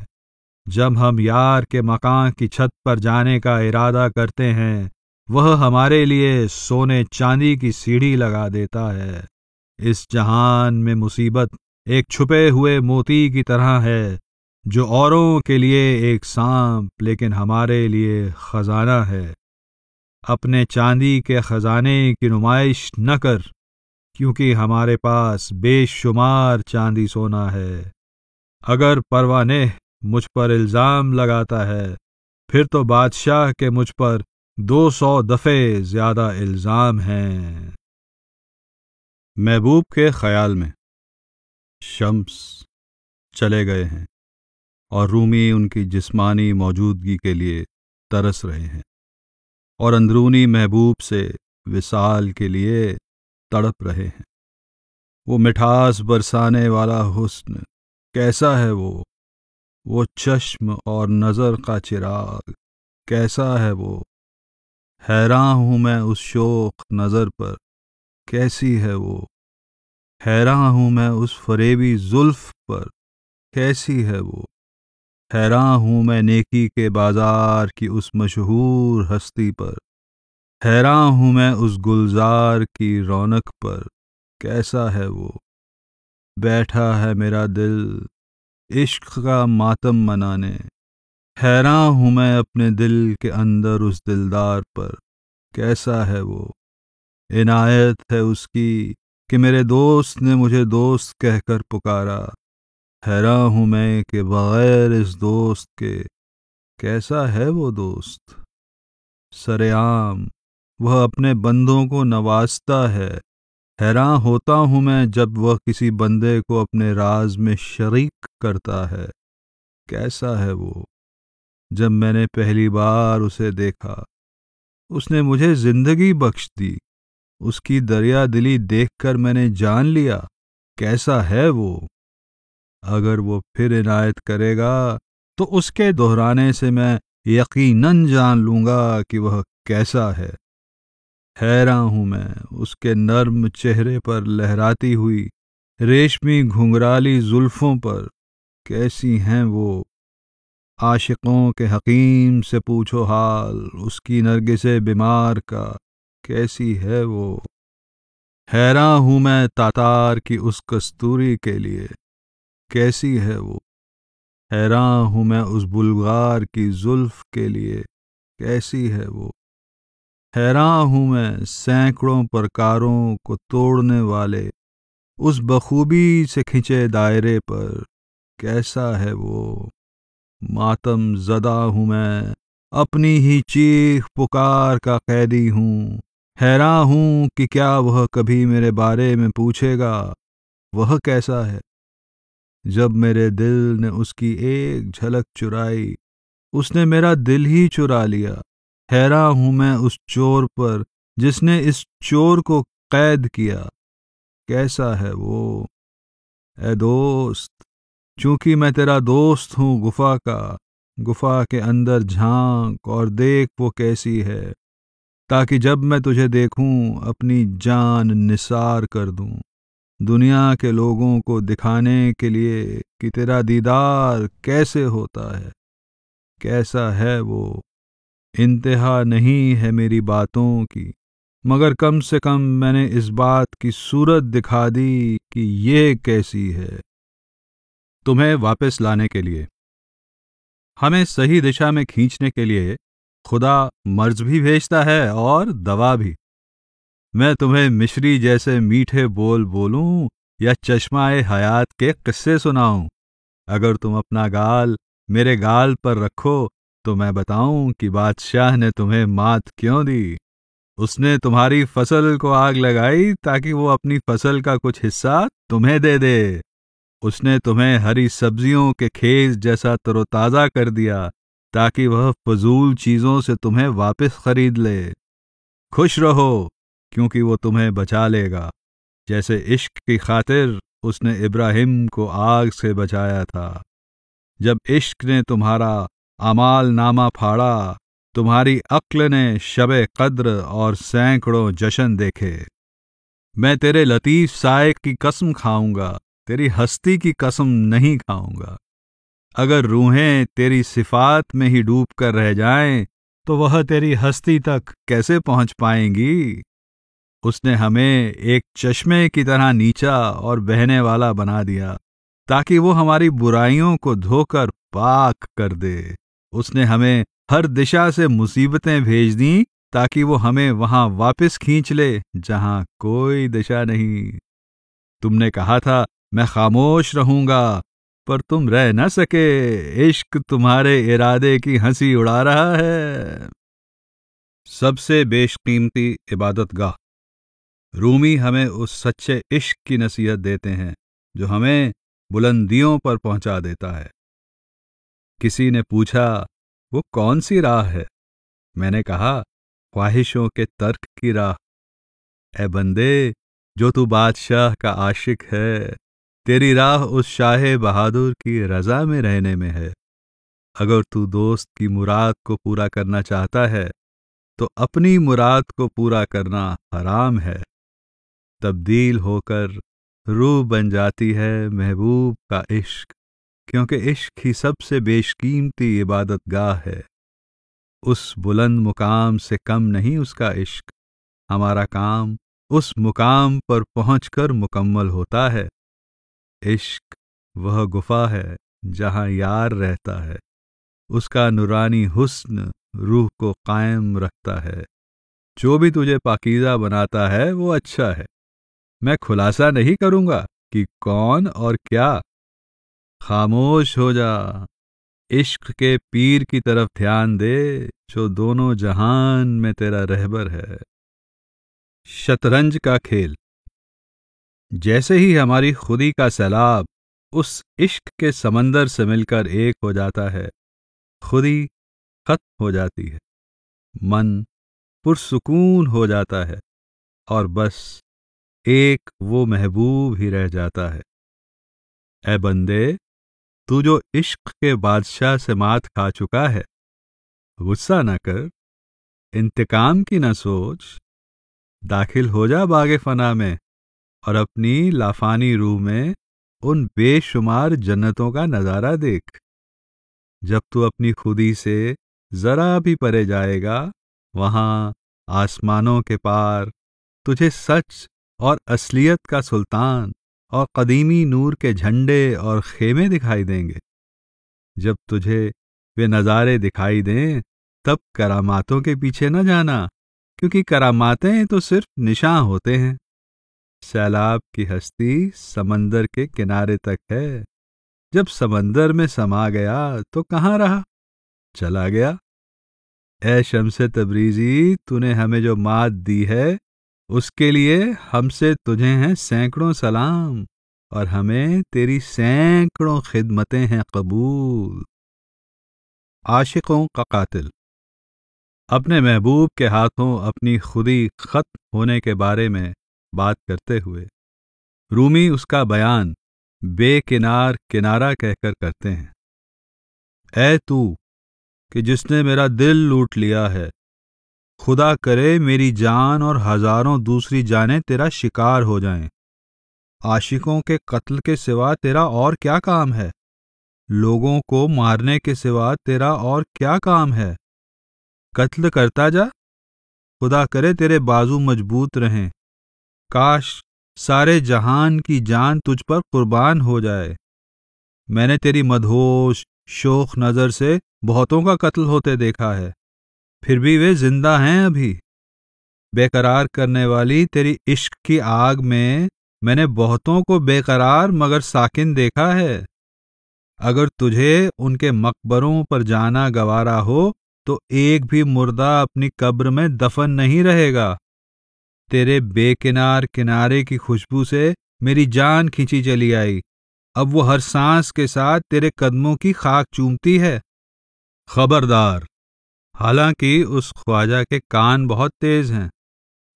जब हम यार के मकान की छत पर जाने का इरादा करते हैं वह हमारे लिए सोने चांदी की सीढ़ी लगा देता है इस जहान में मुसीबत एक छुपे हुए मोती की तरह है जो औरों के लिए एक सांप लेकिन हमारे लिए खजाना है अपने चांदी के खजाने की नुमाइश न कर क्योंकि हमारे पास बेशुमार चांदी सोना है अगर परवानेह मुझ पर इल्ज़ाम लगाता है फिर तो बादशाह के मुझ पर दो सौ दफ़े ज़्यादा इल्ज़ाम हैं महबूब के ख्याल में शम्स चले गए हैं और रूमी उनकी जिस्मानी मौजूदगी के लिए तरस रहे हैं और अंदरूनी महबूब से विसाल के लिए तड़प रहे हैं वो मिठास बरसाने वाला हुस्न कैसा है वो वो चश्म और नज़र का चिराग कैसा है वो हैरान हूँ मैं उस शोक नज़र पर कैसी है वो हैरान हूँ मैं उस फरेबी जुल्फ पर कैसी है वो हैरान हूँ मैं नेकी के बाजार की उस मशहूर हस्ती पर हैरान हूँ मैं उस गुलजार की रौनक पर कैसा है वो बैठा है मेरा दिल इश्क का मातम मनाने हैरान हूँ मैं अपने दिल के अंदर उस दिलदार पर कैसा है वो इनायत है उसकी कि मेरे दोस्त ने मुझे दोस्त कहकर पुकारा हैरा हूं मैं कि बग़ैर इस दोस्त के कैसा है वो दोस्त सरेआम वह अपने बंदों को नवाजता है हैरान होता हूँ मैं जब वह किसी बंदे को अपने राज में शरीक करता है कैसा है वो जब मैंने पहली बार उसे देखा उसने मुझे जिंदगी बख्श दी उसकी दरिया दिली देखकर मैंने जान लिया कैसा है वो अगर वो फिर इनायत करेगा तो उसके दोहराने से मैं यकीनन जान लूंगा कि वह कैसा है हैरा हूं मैं उसके नर्म चेहरे पर लहराती हुई रेशमी घुंघराली जुल्फों पर कैसी हैं वो आशिकों के हकीम से पूछो हाल उसकी नरगिसे बीमार का कैसी है वो हैरा हूं मैं तातार की उस कस्तूरी के लिए कैसी है वो हैरान हूँ मैं उस बुलगार की जुल्फ के लिए कैसी है वो हैरान हूँ मैं सैकड़ों प्रकारों को तोड़ने वाले उस बखूबी से खिंचे दायरे पर कैसा है वो मातम जदा हूँ मैं अपनी ही चीख पुकार का कैदी हूँ हैरान हूँ कि क्या वह कभी मेरे बारे में पूछेगा वह कैसा है जब मेरे दिल ने उसकी एक झलक चुराई उसने मेरा दिल ही चुरा लिया हैरा हूं मैं उस चोर पर जिसने इस चोर को कैद किया कैसा है वो ए दोस्त चूंकि मैं तेरा दोस्त हूं गुफा का गुफा के अंदर झांक और देख वो कैसी है ताकि जब मैं तुझे देखूं अपनी जान निसार कर दूं दुनिया के लोगों को दिखाने के लिए कि तेरा दीदार कैसे होता है कैसा है वो इंतहा नहीं है मेरी बातों की मगर कम से कम मैंने इस बात की सूरत दिखा दी कि ये कैसी है तुम्हें वापस लाने के लिए हमें सही दिशा में खींचने के लिए खुदा मर्ज भी भेजता है और दवा भी मैं तुम्हें मिश्री जैसे मीठे बोल बोलूं या चश्माए हयात के किस्से सुनाऊं अगर तुम अपना गाल मेरे गाल पर रखो तो मैं बताऊं कि बादशाह ने तुम्हें मात क्यों दी उसने तुम्हारी फसल को आग लगाई ताकि वो अपनी फसल का कुछ हिस्सा तुम्हें दे दे उसने तुम्हें हरी सब्जियों के खेत जैसा तरोताज़ा कर दिया ताकि वह फजूल चीज़ों से तुम्हें वापस खरीद ले खुश रहो क्योंकि वो तुम्हें बचा लेगा जैसे इश्क की खातिर उसने इब्राहिम को आग से बचाया था जब इश्क ने तुम्हारा अमाल नामा फाड़ा तुम्हारी अक्ल ने शब कद्र और सैकड़ों जशन देखे मैं तेरे लतीफ़ साय की कसम खाऊंगा तेरी हस्ती की कसम नहीं खाऊंगा अगर रूहें तेरी सिफात में ही डूब कर रह जाएं तो वह तेरी हस्ती तक कैसे पहुंच पाएंगी उसने हमें एक चश्मे की तरह नीचा और बहने वाला बना दिया ताकि वो हमारी बुराइयों को धोकर पाक कर दे उसने हमें हर दिशा से मुसीबतें भेज दी ताकि वो हमें वहां वापस खींच ले जहां कोई दिशा नहीं तुमने कहा था मैं खामोश रहूंगा पर तुम रह न सके इश्क तुम्हारे इरादे की हंसी उड़ा रहा है सबसे बेशकीमती इबादत गाह रूमी हमें उस सच्चे इश्क की नसीहत देते हैं जो हमें बुलंदियों पर पहुंचा देता है किसी ने पूछा वो कौन सी राह है मैंने कहा ख्वाहिशों के तर्क की राह ए बंदे जो तू बादशाह का आशिक है तेरी राह उस शाह बहादुर की रजा में रहने में है अगर तू दोस्त की मुराद को पूरा करना चाहता है तो अपनी मुराद को पूरा करना हराम है तब्दील होकर रूह बन जाती है महबूब का इश्क क्योंकि इश्क ही सबसे बेशकीमती इबादत गाह है उस बुलंद मुकाम से कम नहीं उसका इश्क हमारा काम उस मुकाम पर पहुंचकर मुकम्मल होता है इश्क वह गुफा है जहां यार रहता है उसका नुरानी हुस्न रूह को कायम रखता है जो भी तुझे पाकीज़ा बनाता है वो अच्छा है मैं खुलासा नहीं करूंगा कि कौन और क्या खामोश हो जा इश्क के पीर की तरफ ध्यान दे जो दोनों जहान में तेरा रहबर है शतरंज का खेल जैसे ही हमारी खुदी का सैलाब उस इश्क के समंदर से मिलकर एक हो जाता है खुदी खत्म हो जाती है मन पुरसकून हो जाता है और बस एक वो महबूब ही रह जाता है ऐ बंदे तू जो इश्क के बादशाह से मात खा चुका है गुस्सा न कर इंतकाम की न सोच दाखिल हो जा बागे फना में और अपनी लाफानी रूह में उन बेशुमार जन्नतों का नज़ारा देख जब तू अपनी खुदी से ज़रा भी परे जाएगा वहाँ आसमानों के पार तुझे सच और असलियत का सुल्तान और कदीमी नूर के झंडे और खेमे दिखाई देंगे जब तुझे वे नज़ारे दिखाई दें तब करामातों के पीछे न जाना क्योंकि करामातें तो सिर्फ निशां होते हैं सैलाब की हस्ती समंदर के किनारे तक है जब समंदर में समा गया तो कहाँ रहा चला गया ए शमस तबरीजी तूने हमें जो मात दी है उसके लिए हमसे तुझे हैं सैकड़ों सलाम और हमें तेरी सैकड़ों खिदमतें हैं कबूल आशिकों का कातिल अपने महबूब के हाथों अपनी खुदी खत्म होने के बारे में बात करते हुए रूमी उसका बयान बेकिनार किनारा कहकर करते हैं ए तू कि जिसने मेरा दिल लूट लिया है खुदा करे मेरी जान और हजारों दूसरी जानें तेरा शिकार हो जाएं। आशिकों के कत्ल के सिवा तेरा और क्या काम है लोगों को मारने के सिवा तेरा और क्या काम है कत्ल करता जा खुदा करे तेरे बाजू मजबूत रहें काश सारे जहान की जान तुझ पर कुर्बान हो जाए मैंने तेरी मधोश शोख नज़र से बहुतों का कत्ल होते देखा है फिर भी वे जिंदा हैं अभी बेकरार करने वाली तेरी इश्क की आग में मैंने बहुतों को बेकरार मगर साकिन देखा है अगर तुझे उनके मकबरों पर जाना गवारा हो तो एक भी मुर्दा अपनी कब्र में दफन नहीं रहेगा तेरे बेकिनार किनारे की खुशबू से मेरी जान खींची चली आई अब वो हर सांस के साथ तेरे कदमों की खाक चूमती है खबरदार हालांकि उस ख्वाजा के कान बहुत तेज हैं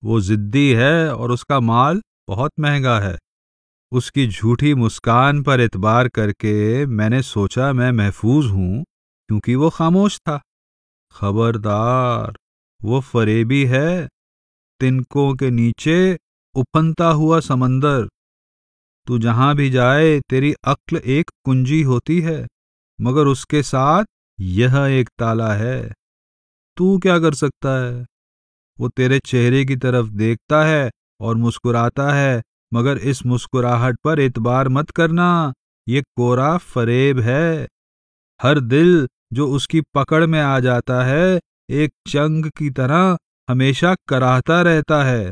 वो जिद्दी है और उसका माल बहुत महंगा है उसकी झूठी मुस्कान पर एतबार करके मैंने सोचा मैं महफूज हूं क्योंकि वो खामोश था खबरदार वो फरेबी है तिनकों के नीचे उफनता हुआ समंदर तू जहां भी जाए तेरी अक्ल एक कुंजी होती है मगर उसके साथ यह एक ताला है तू क्या कर सकता है वो तेरे चेहरे की तरफ देखता है और मुस्कुराता है मगर इस मुस्कुराहट पर एतबार मत करना ये कोरा फरेब है हर दिल जो उसकी पकड़ में आ जाता है एक चंग की तरह हमेशा कराहता रहता है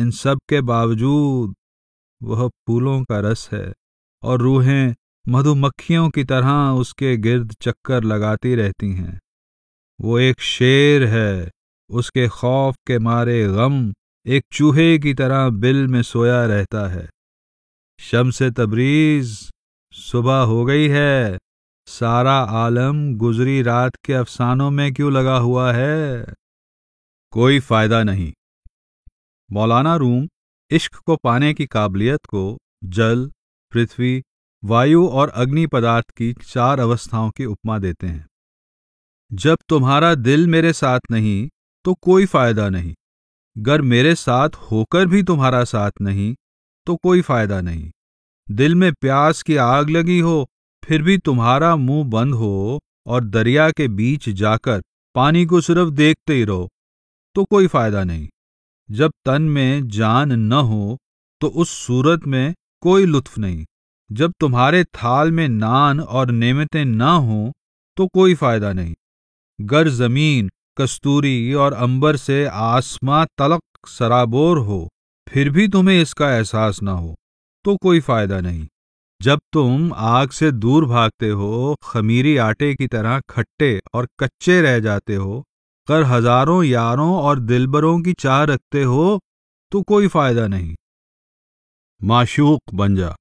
इन सब के बावजूद वह फूलों का रस है और रूहें मधुमक्खियों की तरह उसके गिर्द चक्कर लगाती रहती हैं वो एक शेर है उसके खौफ के मारे गम एक चूहे की तरह बिल में सोया रहता है से तबरीज सुबह हो गई है सारा आलम गुजरी रात के अफसानों में क्यों लगा हुआ है कोई फायदा नहीं मौलाना रूम इश्क को पाने की काबिलियत को जल पृथ्वी वायु और अग्नि पदार्थ की चार अवस्थाओं की उपमा देते हैं जब तुम्हारा दिल मेरे साथ नहीं तो कोई फायदा नहीं गर मेरे साथ होकर भी तुम्हारा साथ नहीं तो कोई फायदा नहीं दिल में प्यास की आग लगी हो फिर भी तुम्हारा मुंह बंद हो और दरिया के बीच जाकर पानी को सिर्फ देखते ही रहो तो कोई फायदा नहीं जब तन में जान न हो तो उस सूरत में कोई लुत्फ नहीं जब तुम्हारे थाल में नान और नेमतें ना हों तो कोई फायदा नहीं गर जमीन कस्तूरी और अंबर से आसमां तलक सराबोर हो फिर भी तुम्हें इसका एहसास ना हो तो कोई फायदा नहीं जब तुम आग से दूर भागते हो खमीरी आटे की तरह खट्टे और कच्चे रह जाते हो कर हजारों यारों और दिलबरों की चाह रखते हो तो कोई फायदा नहीं माशूक बन जा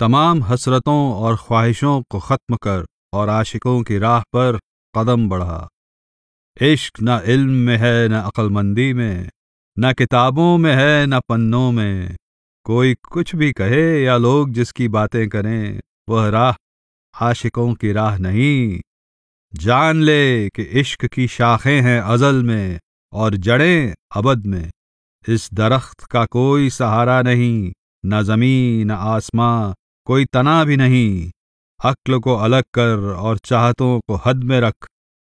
तमाम हसरतों और ख्वाहिशों को ख़त्म कर और आशिकों की राह पर कदम बढ़ा इश्क न इल्म में है न अक्लमंदी में न किताबों में है न पन्नों में कोई कुछ भी कहे या लोग जिसकी बातें करें वह राह आशिकों की राह नहीं जान ले कि इश्क की शाखें हैं अजल में और जड़ें अबद में इस दरख्त का कोई सहारा नहीं न जमीन न आसमां कोई तना भी नहीं अक्ल को अलग कर और चाहतों को हद में रख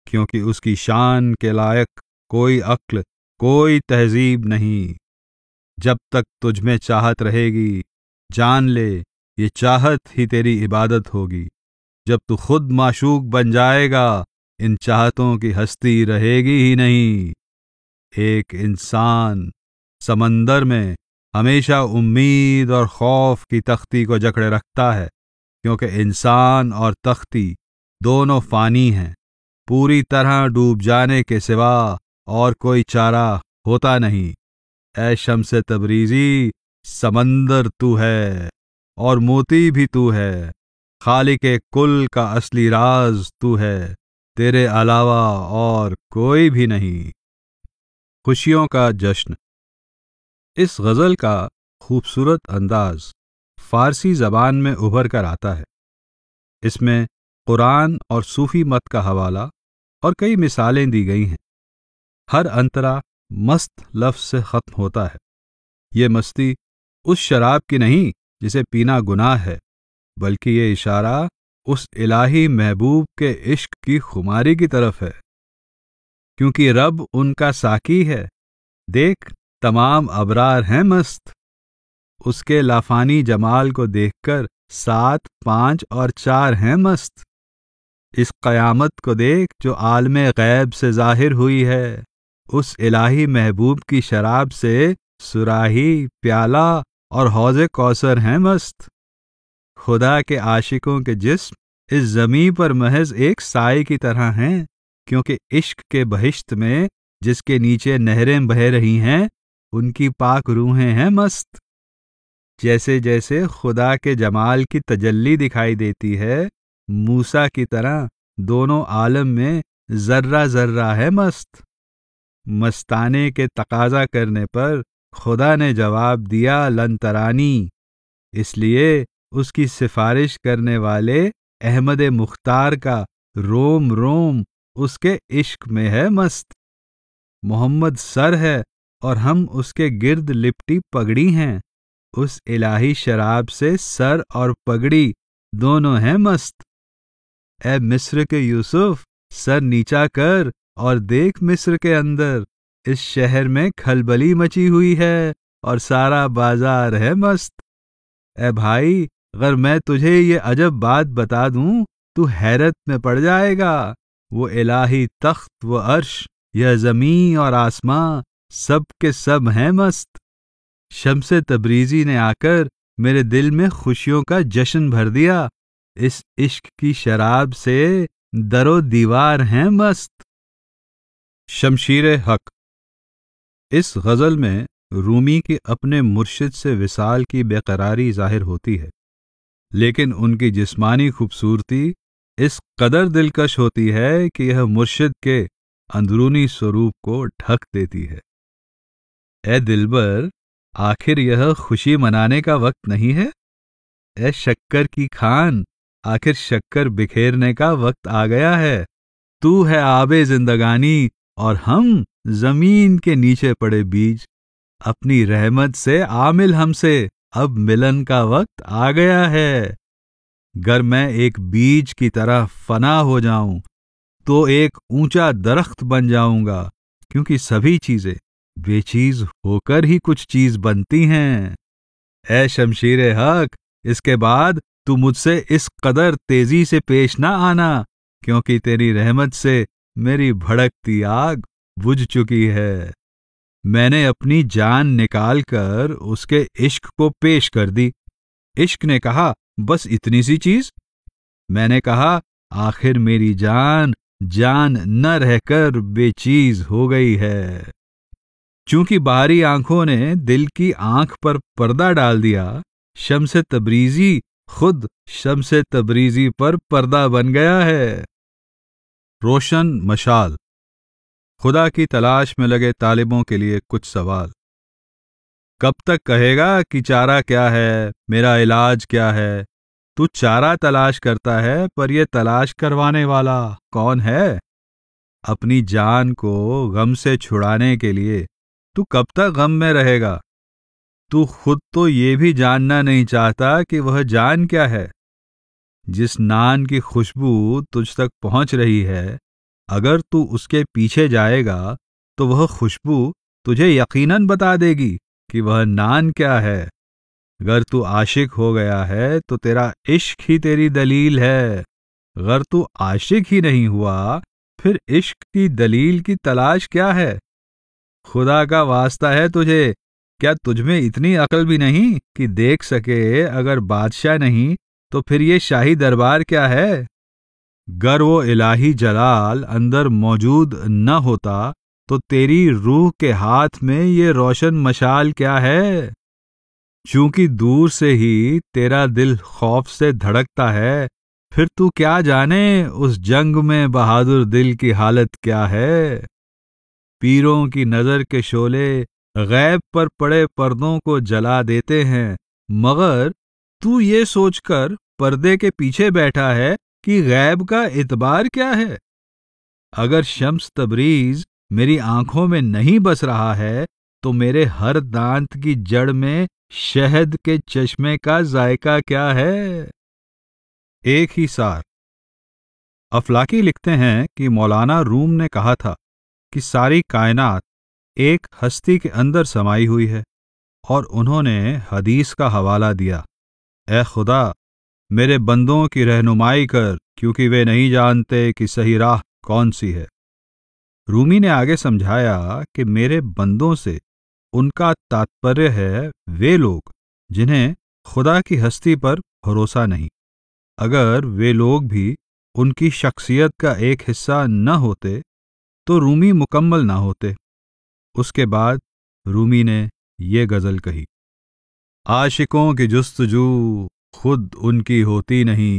क्योंकि उसकी शान के लायक कोई अक्ल कोई तहजीब नहीं जब तक तुझ में चाहत रहेगी जान ले ये चाहत ही तेरी इबादत होगी जब तू खुद माशूक बन जाएगा इन चाहतों की हस्ती रहेगी ही नहीं एक इंसान समंदर में हमेशा उम्मीद और खौफ की तख्ती को जकड़े रखता है क्योंकि इंसान और तख्ती दोनों फानी हैं पूरी तरह डूब जाने के सिवा और कोई चारा होता नहीं ऐ शम्स तबरीजी समंदर तू है और मोती भी तू है खाली के कुल का असली राज तू है तेरे अलावा और कोई भी नहीं खुशियों का जश्न इस गज़ल का खूबसूरत अंदाज फ़ारसी ज़बान में उभर कर आता है इसमें कुरान और सूफ़ी मत का हवाला और कई मिसालें दी गई हैं हर अंतरा मस्त लफ्ज़ से ख़त्म होता है ये मस्ती उस शराब की नहीं जिसे पीना गुनाह है बल्कि ये इशारा उस इलाही महबूब के इश्क की खुमारी की तरफ है क्योंकि रब उनका साकी है देख तमाम अबरार हैं मस्त उसके लाफानी जमाल को देखकर सात पांच और चार हैं मस्त इस कयामत को देख जो आलम गैब से जाहिर हुई है उस इलाही महबूब की शराब से सुराही प्याला और हौज कौसर हैं मस्त खुदा के आशिकों के जिस्म इस जमी पर महज एक साय की तरह हैं क्योंकि इश्क के बहिश्त में जिसके नीचे नहरें बह रही हैं उनकी पाक रूहें हैं मस्त जैसे जैसे खुदा के जमाल की तजल्ली दिखाई देती है मूसा की तरह दोनों आलम में जर्रा जर्रा है मस्त मस्ताने के तकाजा करने पर खुदा ने जवाब दिया लंतरानी इसलिए उसकी सिफारिश करने वाले अहमद मुख्तार का रोम रोम उसके इश्क में है मस्त मोहम्मद सर है और हम उसके गिर्द लिपटी पगड़ी हैं उस इलाही शराब से सर और पगड़ी दोनों हैं मस्त ए मिस्र के यूसुफ सर नीचा कर और देख मिस्र के अंदर इस शहर में खलबली मची हुई है और सारा बाजार है मस्त ए भाई अगर मैं तुझे ये अजब बात बता दूं तू हैरत में पड़ जाएगा वो इलाही तख्त व अर्श यह जमीन और आसमां सब के सब हैं मस्त शमस तबरीज़ी ने आकर मेरे दिल में खुशियों का जश्न भर दिया इस इश्क की शराब से दरो दीवार हैं मस्त शमशीर हक इस गज़ल में रूमी की अपने मुर्शिद से विसाल की बेकरारी जाहिर होती है लेकिन उनकी जिस्मानी खूबसूरती इस कदर दिलकश होती है कि यह मुर्शिद के अंदरूनी स्वरूप को ढक देती है ए दिलबर आखिर यह खुशी मनाने का वक्त नहीं है ए शक्कर की खान आखिर शक्कर बिखेरने का वक्त आ गया है तू है आबे जिंदगानी और हम जमीन के नीचे पड़े बीज अपनी रहमत से आमिल हमसे अब मिलन का वक्त आ गया है गर मैं एक बीज की तरह फना हो जाऊं तो एक ऊंचा दरख्त बन जाऊंगा क्योंकि सभी चीजें बेचीज होकर ही कुछ चीज बनती हैं ए शमशीर हक इसके बाद तू मुझसे इस कदर तेजी से पेश ना आना क्योंकि तेरी रहमत से मेरी भड़कती आग बुझ चुकी है मैंने अपनी जान निकाल कर उसके इश्क को पेश कर दी इश्क ने कहा बस इतनी सी चीज मैंने कहा आखिर मेरी जान जान न रहकर बेचीज हो गई है चूंकि बाहरी आंखों ने दिल की आंख पर पर्दा डाल दिया शम्स तबरीजी खुद शम्स तबरीजी पर पर्दा बन गया है रोशन मशाल खुदा की तलाश में लगे तालिबों के लिए कुछ सवाल कब तक कहेगा कि चारा क्या है मेरा इलाज क्या है तू चारा तलाश करता है पर यह तलाश करवाने वाला कौन है अपनी जान को गम से छुड़ाने के लिए तू कब तक गम में रहेगा तू खुद तो ये भी जानना नहीं चाहता कि वह जान क्या है जिस नान की खुशबू तुझ तक पहुंच रही है अगर तू उसके पीछे जाएगा तो वह खुशबू तुझे यकीनन बता देगी कि वह नान क्या है अगर तू आशिक हो गया है तो तेरा इश्क ही तेरी दलील है अगर तू आशिक ही नहीं हुआ फिर इश्क की दलील की तलाश क्या है खुदा का वास्ता है तुझे क्या तुझमें इतनी अकल भी नहीं कि देख सके अगर बादशाह नहीं तो फिर ये शाही दरबार क्या है गर वो इलाही जलाल अंदर मौजूद न होता तो तेरी रूह के हाथ में ये रोशन मशाल क्या है चूंकि दूर से ही तेरा दिल खौफ से धड़कता है फिर तू क्या जाने उस जंग में बहादुर दिल की हालत क्या है पीरों की नज़र के शोले गैब पर पड़े पर्दों को जला देते हैं मगर तू ये सोचकर पर्दे के पीछे बैठा है कि गैब का इतबार क्या है अगर शम्स तबरीज मेरी आंखों में नहीं बस रहा है तो मेरे हर दांत की जड़ में शहद के चश्मे का जायका क्या है एक ही सार अफलाकी लिखते हैं कि मौलाना रूम ने कहा था कि सारी कायनात एक हस्ती के अंदर समाई हुई है और उन्होंने हदीस का हवाला दिया ए खुदा मेरे बंदों की रहनुमाई कर क्योंकि वे नहीं जानते कि सही राह कौन सी है रूमी ने आगे समझाया कि मेरे बंदों से उनका तात्पर्य है वे लोग जिन्हें खुदा की हस्ती पर भरोसा नहीं अगर वे लोग भी उनकी शख्सियत का एक हिस्सा न होते तो रूमी मुकम्मल ना होते उसके बाद रूमी ने ये गज़ल कही आशिकों की जस्तजू खुद उनकी होती नहीं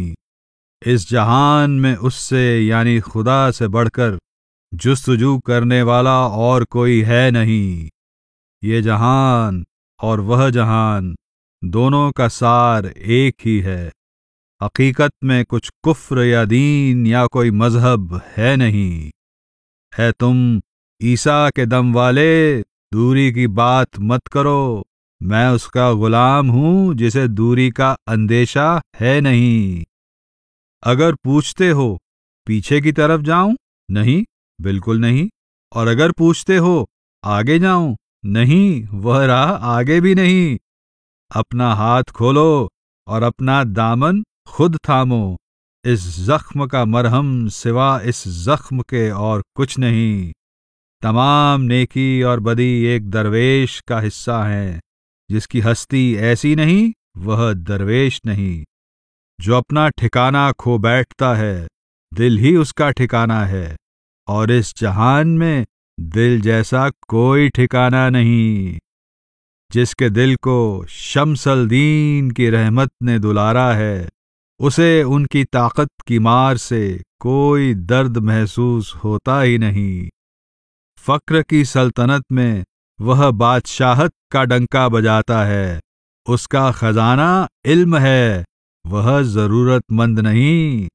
इस जहान में उससे यानी खुदा से बढ़कर जस्तजू करने वाला और कोई है नहीं ये जहान और वह जहान दोनों का सार एक ही है हकीकत में कुछ कुफ्र या दीन या कोई मज़हब है नहीं है तुम ईसा के दम वाले दूरी की बात मत करो मैं उसका गुलाम हूं जिसे दूरी का अंदेशा है नहीं अगर पूछते हो पीछे की तरफ जाऊं नहीं बिल्कुल नहीं और अगर पूछते हो आगे जाऊं नहीं वह राह आगे भी नहीं अपना हाथ खोलो और अपना दामन खुद थामो इस जख्म का मरहम सिवा इस जख्म के और कुछ नहीं तमाम नेकी और बदी एक दरवेश का हिस्सा है जिसकी हस्ती ऐसी नहीं वह दरवेश नहीं जो अपना ठिकाना खो बैठता है दिल ही उसका ठिकाना है और इस जहान में दिल जैसा कोई ठिकाना नहीं जिसके दिल को दीन की रहमत ने दुलारा है उसे उनकी ताकत की मार से कोई दर्द महसूस होता ही नहीं फक्र की सल्तनत में वह बादशाहत का डंका बजाता है उसका खजाना इल्म है वह जरूरतमंद नहीं